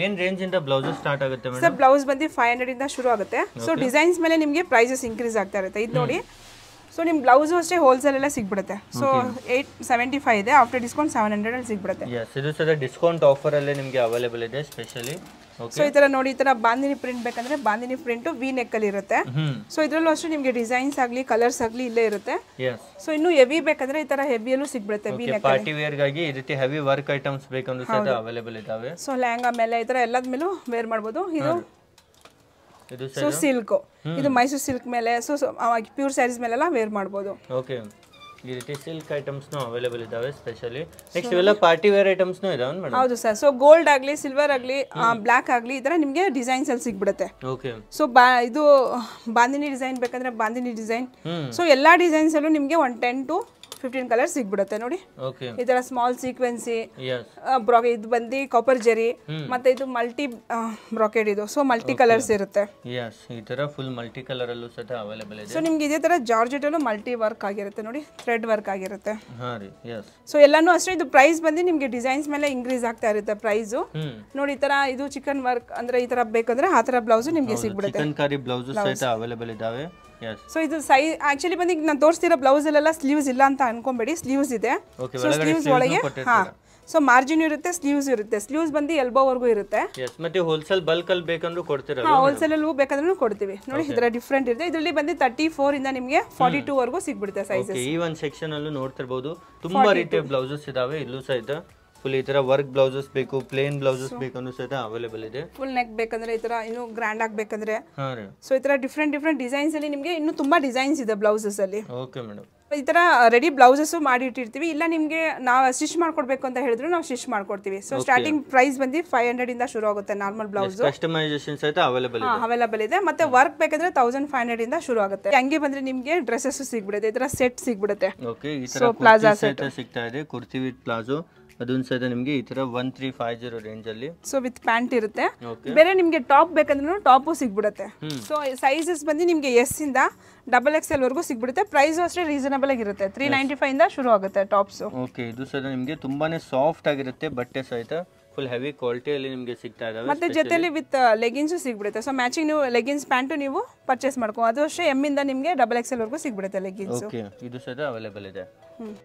ಏನ್ ರೇಂಜ್ ಇಂದ ಬ್ಲೌಸ್ ಸ್ಟಾರ್ಟ್ ಆಗುತ್ತೆ ಸರ್ ಬ್ಲೌಸ್ ಬಂದು ಫೈವ್ ಹಂಡ್ರೆಡ್ ಇಂದ ಶುರು ಆಗುತ್ತೆ ಸೊ ಡಿಸೈನ್ಸ್ ಮೇಲೆ ನಿಮಗೆ ಪ್ರೈಸಸ್ ಇನ್ಕ್ರೀಸ್ ಆಗ್ತಾ ಇರುತ್ತೆ ಇದು ನೋಡಿ ಸೊ ನಿಮ್ ಬ್ಲೌಸು ಅಷ್ಟೇ ಹೋಲ್ಸೇಲ್ ಎಲ್ಲ ಸಿಗ್ಬಿಡುತ್ತೆ ಸೊ ಏಯ್ಟ್ ಸೆವೆಂಟಿ ಫೈವ್ ಇದೆ ಆಫ್ಟರ್ ಡಿಸ್ಕೌಂಟ್ ಸೆವೆನ್ ಅಲ್ಲಿ ಸಿಗ್ಬಿಡುತ್ತೆ ಇದು ಸರ್ ಡಿಸ್ಕೌಂಟ್ ಅಲ್ಲೇ ನಿಮಗೆ ಅವೈಲೇಬಲ್ ಇದೆ ಸ್ಪೆಷಲಿ ಸೊ ಈ ತರ ನೋಡಿ ಈ ತರ ಬಾಂದಿನಿ ಪ್ರಿಂಟ್ ಬೇಕಂದ್ರೆ ಬಾಂದಿನಿ ಪ್ರಿಂಟ್ ವಿ ನೆಕ್ ಅಲ್ಲಿ ಇರುತ್ತೆ ಸೊ ಇದ್ರಲ್ಲೂ ಅಷ್ಟು ನಿಮಗೆ ಡಿಸೈನ್ಸ್ ಆಗಲಿ ಕಲರ್ಸ್ ಆಗಲಿ ಇಲ್ಲೇ ಇರುತ್ತೆ ಸೊ ಇನ್ನು ಹೆವಿ ಬೇಕಂದ್ರೆ ಈ ತರ ಹೆವಿಯಲ್ಲೂ ಸಿಗ್ಬಿಡುತ್ತೆ ವಿ ನೆಕ್ ಪಾರ್ಟಿ ವೇರ್ ಗಾಗಿ ಈ ರೀತಿ ಹೆವಿ ವರ್ಕ್ ಐಟಮ್ಸ್ ಬೇಕಂದ್ರೆ ಅವೈಲೇಬಲ್ ಇದಾವೆ ಸೊ ಲೆಹಂಗಾ ಮೇಲೆ ಈ ತರ ಎಲ್ಲದ ಮೇಲೂ ವೇರ್ ಮಾಡಬಹುದು ಇದು ಸೊ ಸಿಲ್ಕ್ ಇದು ಮೈಸೂರು ಸಿಲ್ಕ್ ಮೇಲೆ ಸೊ ಪ್ಯೂರ್ ಸ್ಯಾರೀಸ್ ಮೇಲೆಲ್ಲ ವೇರ್ ಮಾಡ್ಬೋದು ಓಕೆ ಈ ರೀತಿ ಸಿಲ್ಕ್ ಐಟಮ್ಸ್ನು ಅವೈಲೇಬಲ್ ಇದಾವೆ ಸ್ಪೆಷಲಿ ನೆಕ್ಸ್ಟ್ ಇವೆಲ್ಲ ಪಾರ್ಟಿ ವೇರ್ ಐಟಮ್ಸ್ನು ಇದಾವೆ ಮೇಡಮ್ ಹೌದು ಸರ್ ಸೊ ಗೋಲ್ಡ್ ಆಗಲಿ ಸಿಲ್ವರ್ ಆಗಲಿ ಬ್ಲ್ಯಾಕ್ ಆಗಲಿ ಇದರ ನಿಮಗೆ ಡಿಸೈನ್ಸ್ ಅಲ್ಲಿ ಸಿಗ್ಬಿಡುತ್ತೆ ಓಕೆ ಸೊ ಬಾ ಇದು ಬಾಂದಿನಿ ಡಿಸೈನ್ ಬೇಕಂದ್ರೆ ಬಾಂದಿನಿ ಡಿಸೈನ್ ಸೊ ಎಲ್ಲ ಡಿಸೈನ್ಸಲ್ಲೂ ನಿಮಗೆ one ten to fifteen colour ಸಿಗ್ಬಿಡುತ್ತೆ ನೋಡಿ ಈ ತರ ಸ್ಮಾಲ್ ಸೀಕ್ವೆನ್ಸಿ ಇದು ಬಂದು ಕಾಪರ್ ಜರಿ ಮತ್ತೆ ಇದು ಮಲ್ಟಿ ಬ್ರಾಕೆಟ್ ಇದು ಸೊ ಮಲ್ಟಿ ಕಲರ್ಸ್ ಇರುತ್ತೆ ಈ ಅಲ್ಲೂ ಅವೈಲೇಬಲ್ ಸೊ ನಿಮ್ಗೆ ಇದೇ ತರ ಜಾರ್ಜೆಟ್ ಅಲ್ಲೂ ಮಲ್ಟಿ ವರ್ಕ್ ಆಗಿರುತ್ತೆ ನೋಡಿ ಥ್ರೆಡ್ ವರ್ಕ್ ಆಗಿರುತ್ತೆ ಸೊ ಎಲ್ಲಾನು ಅಷ್ಟೇ ಇದು ಪ್ರೈಸ್ ಬಂದು ನಿಮ್ಗೆ ಡಿಸೈನ್ಸ್ ಮೇಲೆ ಇನ್ಕ್ರೀಸ್ ಆಗ್ತಾ ಇರುತ್ತೆ ಪ್ರೈಸ್ ನೋಡಿ ಈ ತರ ಇದು ಚಿಕನ್ ವರ್ಕ್ ಅಂದ್ರೆ ಈ ತರ ಬೇಕಂದ್ರೆ ಆ ತರ ಬ್ಲೌಸ್ ನಿಮ್ಗೆ ಸಿಗ್ಬಿಡುತ್ತೆ ಅವೈಲೇಬಲ್ ಇದಾವೆ ಸೊ ಇದು ಸೈಜ್ ಆಕ್ಚುಲಿ ಬಂದು ಈಗ ನಾನು ತೋರಿಸ್ತಿರೋ ಬ್ಲೌಸಲ್ಲೆಲ್ಲ ಸ್ಲೀವ್ಸ್ ಇಲ್ಲ ಅಂತ ಅನ್ಕೊಂಬೇಡಿ ಸ್ಲೀವ್ಸ್ ಇದೆ ಸೊ ಸ್ಲೀವ್ಸ್ ಒಳಗೆ ಹಾ ಸೊ ಮಾರ್ಜಿನ್ ಇರುತ್ತೆ ಸ್ಲೀವ್ಸ್ ಇರುತ್ತೆ ಸ್ಲೀವ್ಸ್ ಬಂದು ಎಲ್ಬೋವರೆಗೂ ಇರುತ್ತೆ ಮತ್ತೆ ಹೋಲ್ಸೇಲ್ ಬಲ್ಕ್ ಅಲ್ಲಿ ಬೇಕಂದ್ರೂ ಕೊಡ್ತೀರಾ ಹೋಲ್ಸೇಲ್ ಅಲ್ಲಿ ಕೊಡ್ತೀವಿ ನೋಡಿ ಇದರ ಡಿಫ್ರೆಂಟ್ ಇರುತ್ತೆ ಇದರಲ್ಲಿ ಬಂದು ತರ್ಟಿ ಫೋರ್ ಇಂದ ನಿಮಗೆ ಫಾರ್ಟಿ ಟೂ ವರ್ಗೂ ಸಿಗ್ಬಿಡುತ್ತೆ ಸೈಜ್ ಈ ಒಂದು ಸೆಕ್ಷನ್ ಅಲ್ಲೂ ನೋಡ್ತಿರ್ಬೋದು ತುಂಬಾ ರೀತಿಯ ಬ್ಲೌಸಸ್ ಇದಾವೆ ಇಲ್ಲೂ ಸಹ ಫುಲ್ ಈ ತರ ವರ್ಕ್ ಬ್ಲೌಸಸ್ ಬೇಕು ಪ್ಲೇನ್ ಬ್ಲೌಸಸ್ ಬೇಕು ಸಹಿತ ಅವೈಲೇಬಲ್ ಇದೆ ಫುಲ್ ನೆಕ್ ಬೇಕಂದ್ರೆ ಈ ತರ ಇನ್ನು ಗ್ರ್ಯಾಂಡ್ ಆಗ್ಬೇಕಂದ್ರೆ ಸೊ ಈ ತರ ಡಿಫ್ರೆಂಟ್ ಡಿಫ್ರೆಂಟ್ ಡಿಸೈನ್ಸ್ ಅಲ್ಲಿ ನಿಮಗೆ ಇನ್ನು ತುಂಬಾ ಡಿಸೈನ್ಸ್ ಇದೆ ಬ್ಲೌಸಸ್ ಅಲ್ಲಿ ಓಕೆ ಮೇಡಮ್ ಈ ತರ ರೆಡಿ ಬ್ಲೌಸಸ್ ಮಾಡಿ ಇಟ್ಟಿರ್ತೀವಿ ಇಲ್ಲ ನಿಮಗೆ ನಾವು ಸ್ಟಿಚ್ ಮಾಡ್ಕೊಡ್ಬೇಕು ಅಂತ ಹೇಳಿದ್ರು ನಾವು ಸ್ಟಿಚ್ ಮಾಡ್ಕೊಡ್ತೀವಿ ಸೊ ಸ್ಟಾರ್ಟಿಂಗ್ ಪ್ರೈಸ್ ಬಂದು ಫೈವ್ ಹಂಡ್ರೆಡ್ ಇಂದ ಶುರು ಆಗುತ್ತೆ ನಾರ್ಮಲ್ ಬ್ಲೌಸ್ ಕಸ್ಟಮೈಸೇಷನ್ ಸಹಿತ ಅವೈಲೇಬಲ್ ಅವೈಲೇಬಲ್ ಇದೆ ಮತ್ತೆ ವರ್ಕ್ ಬೇಕಂದ್ರೆ ತೌಸಂಡ್ ಫೈವ್ ಹಂಡ್ರೆಡ್ ಇಂದ ಶುರು ಆಗುತ್ತೆ ಹಂಗೆ ಬಂದ್ರೆ ನಿಮಗೆ ಡ್ರೆಸ್ಸಸ್ ಸಿಗ್ಬಿಡುತ್ತೆ ಈ ತರ ಸೆಟ್ ಸಿಗ್ಬಿಡುತ್ತೆ ಸೊ ಪ್ಲಾಜಾ ಸೆಟ್ ಸಿಗ್ತಾ ಇದೆ ಕುರ್ತಿ ವಿತ್ ಪ್ಲಾಜೋ ಅದೊಂದು ಸಹಿತ ನಿಮಗೆ ಈ ತರ one three five zero range ಅಲ್ಲಿ ಸೊ ವಿತ್ ಪ್ಯಾಂಟ್ ಇರುತ್ತೆ ಬೇರೆ ನಿಮಗೆ ಟಾಪ್ ಬೇಕಂದ್ರೂ ಟಾಪು ಸಿಗ್ಬಿಡುತ್ತೆ ಸೊ ಸೈಜಸ್ ಬಂದು ನಿಮಗೆ ಎಸ್ ಇಂದ ಡಬಲ್ ಎಕ್ಸ್ ಎಲ್ ವರೆಗೂ ಸಿಗ್ಬಿಡುತ್ತೆ ಪ್ರೈಸ್ ಅಷ್ಟೇ ರೀಸನಬಲ್ ಆಗಿರುತ್ತೆ ತ್ರೀ ನೈಂಟಿ ಫೈವ್ ಇಂದ ಶುರು ಆಗುತ್ತೆ ಟಾಪ್ಸ್ ಓಕೆ ಇದು ಸಹ ನಿಮಗೆ ತುಂಬಾನೇ ಸಾಫ್ಟ್ ಆಗಿರುತ್ತೆ ಬಟ್ಟೆ ಸಹಿತ ಫುಲ್ ಹೆವಿ ಕ್ವಾಲಿಟಿಯಲ್ಲಿ ನಿಮಗೆ ಸಿಗ್ತಾ ಇದೆ ಮತ್ತೆ ಜೊತೆಲಿ ವಿತ್ ಲೆಗಿನ್ಸ್ uh, ಸಿಗ್ಬಿಡುತ್ತೆ ಸೊ ಮ್ಯಾಚಿಂಗ್ ನೀವು ಲೆಗಿನ್ಸ್ ಪ್ಯಾಂಟ್ ನೀವು ಪರ್ಚೇಸ್ ಮಾಡ್ಕೋ ಅದು ಅಷ್ಟೇ ಎಮ್ ಇಂದ ನಿಮಗೆ ಡಬಲ್ ಎಕ್ಸ್ ಎಲ್ ವರೆಗೂ ಸಿಗ್ಬಿಡುತ್ತೆ ಲೆಗಿನ್ಸ್ ಓಕೆ ಇದು ಸಹ ಅವೈಲೇಬಲ್ ಇದೆ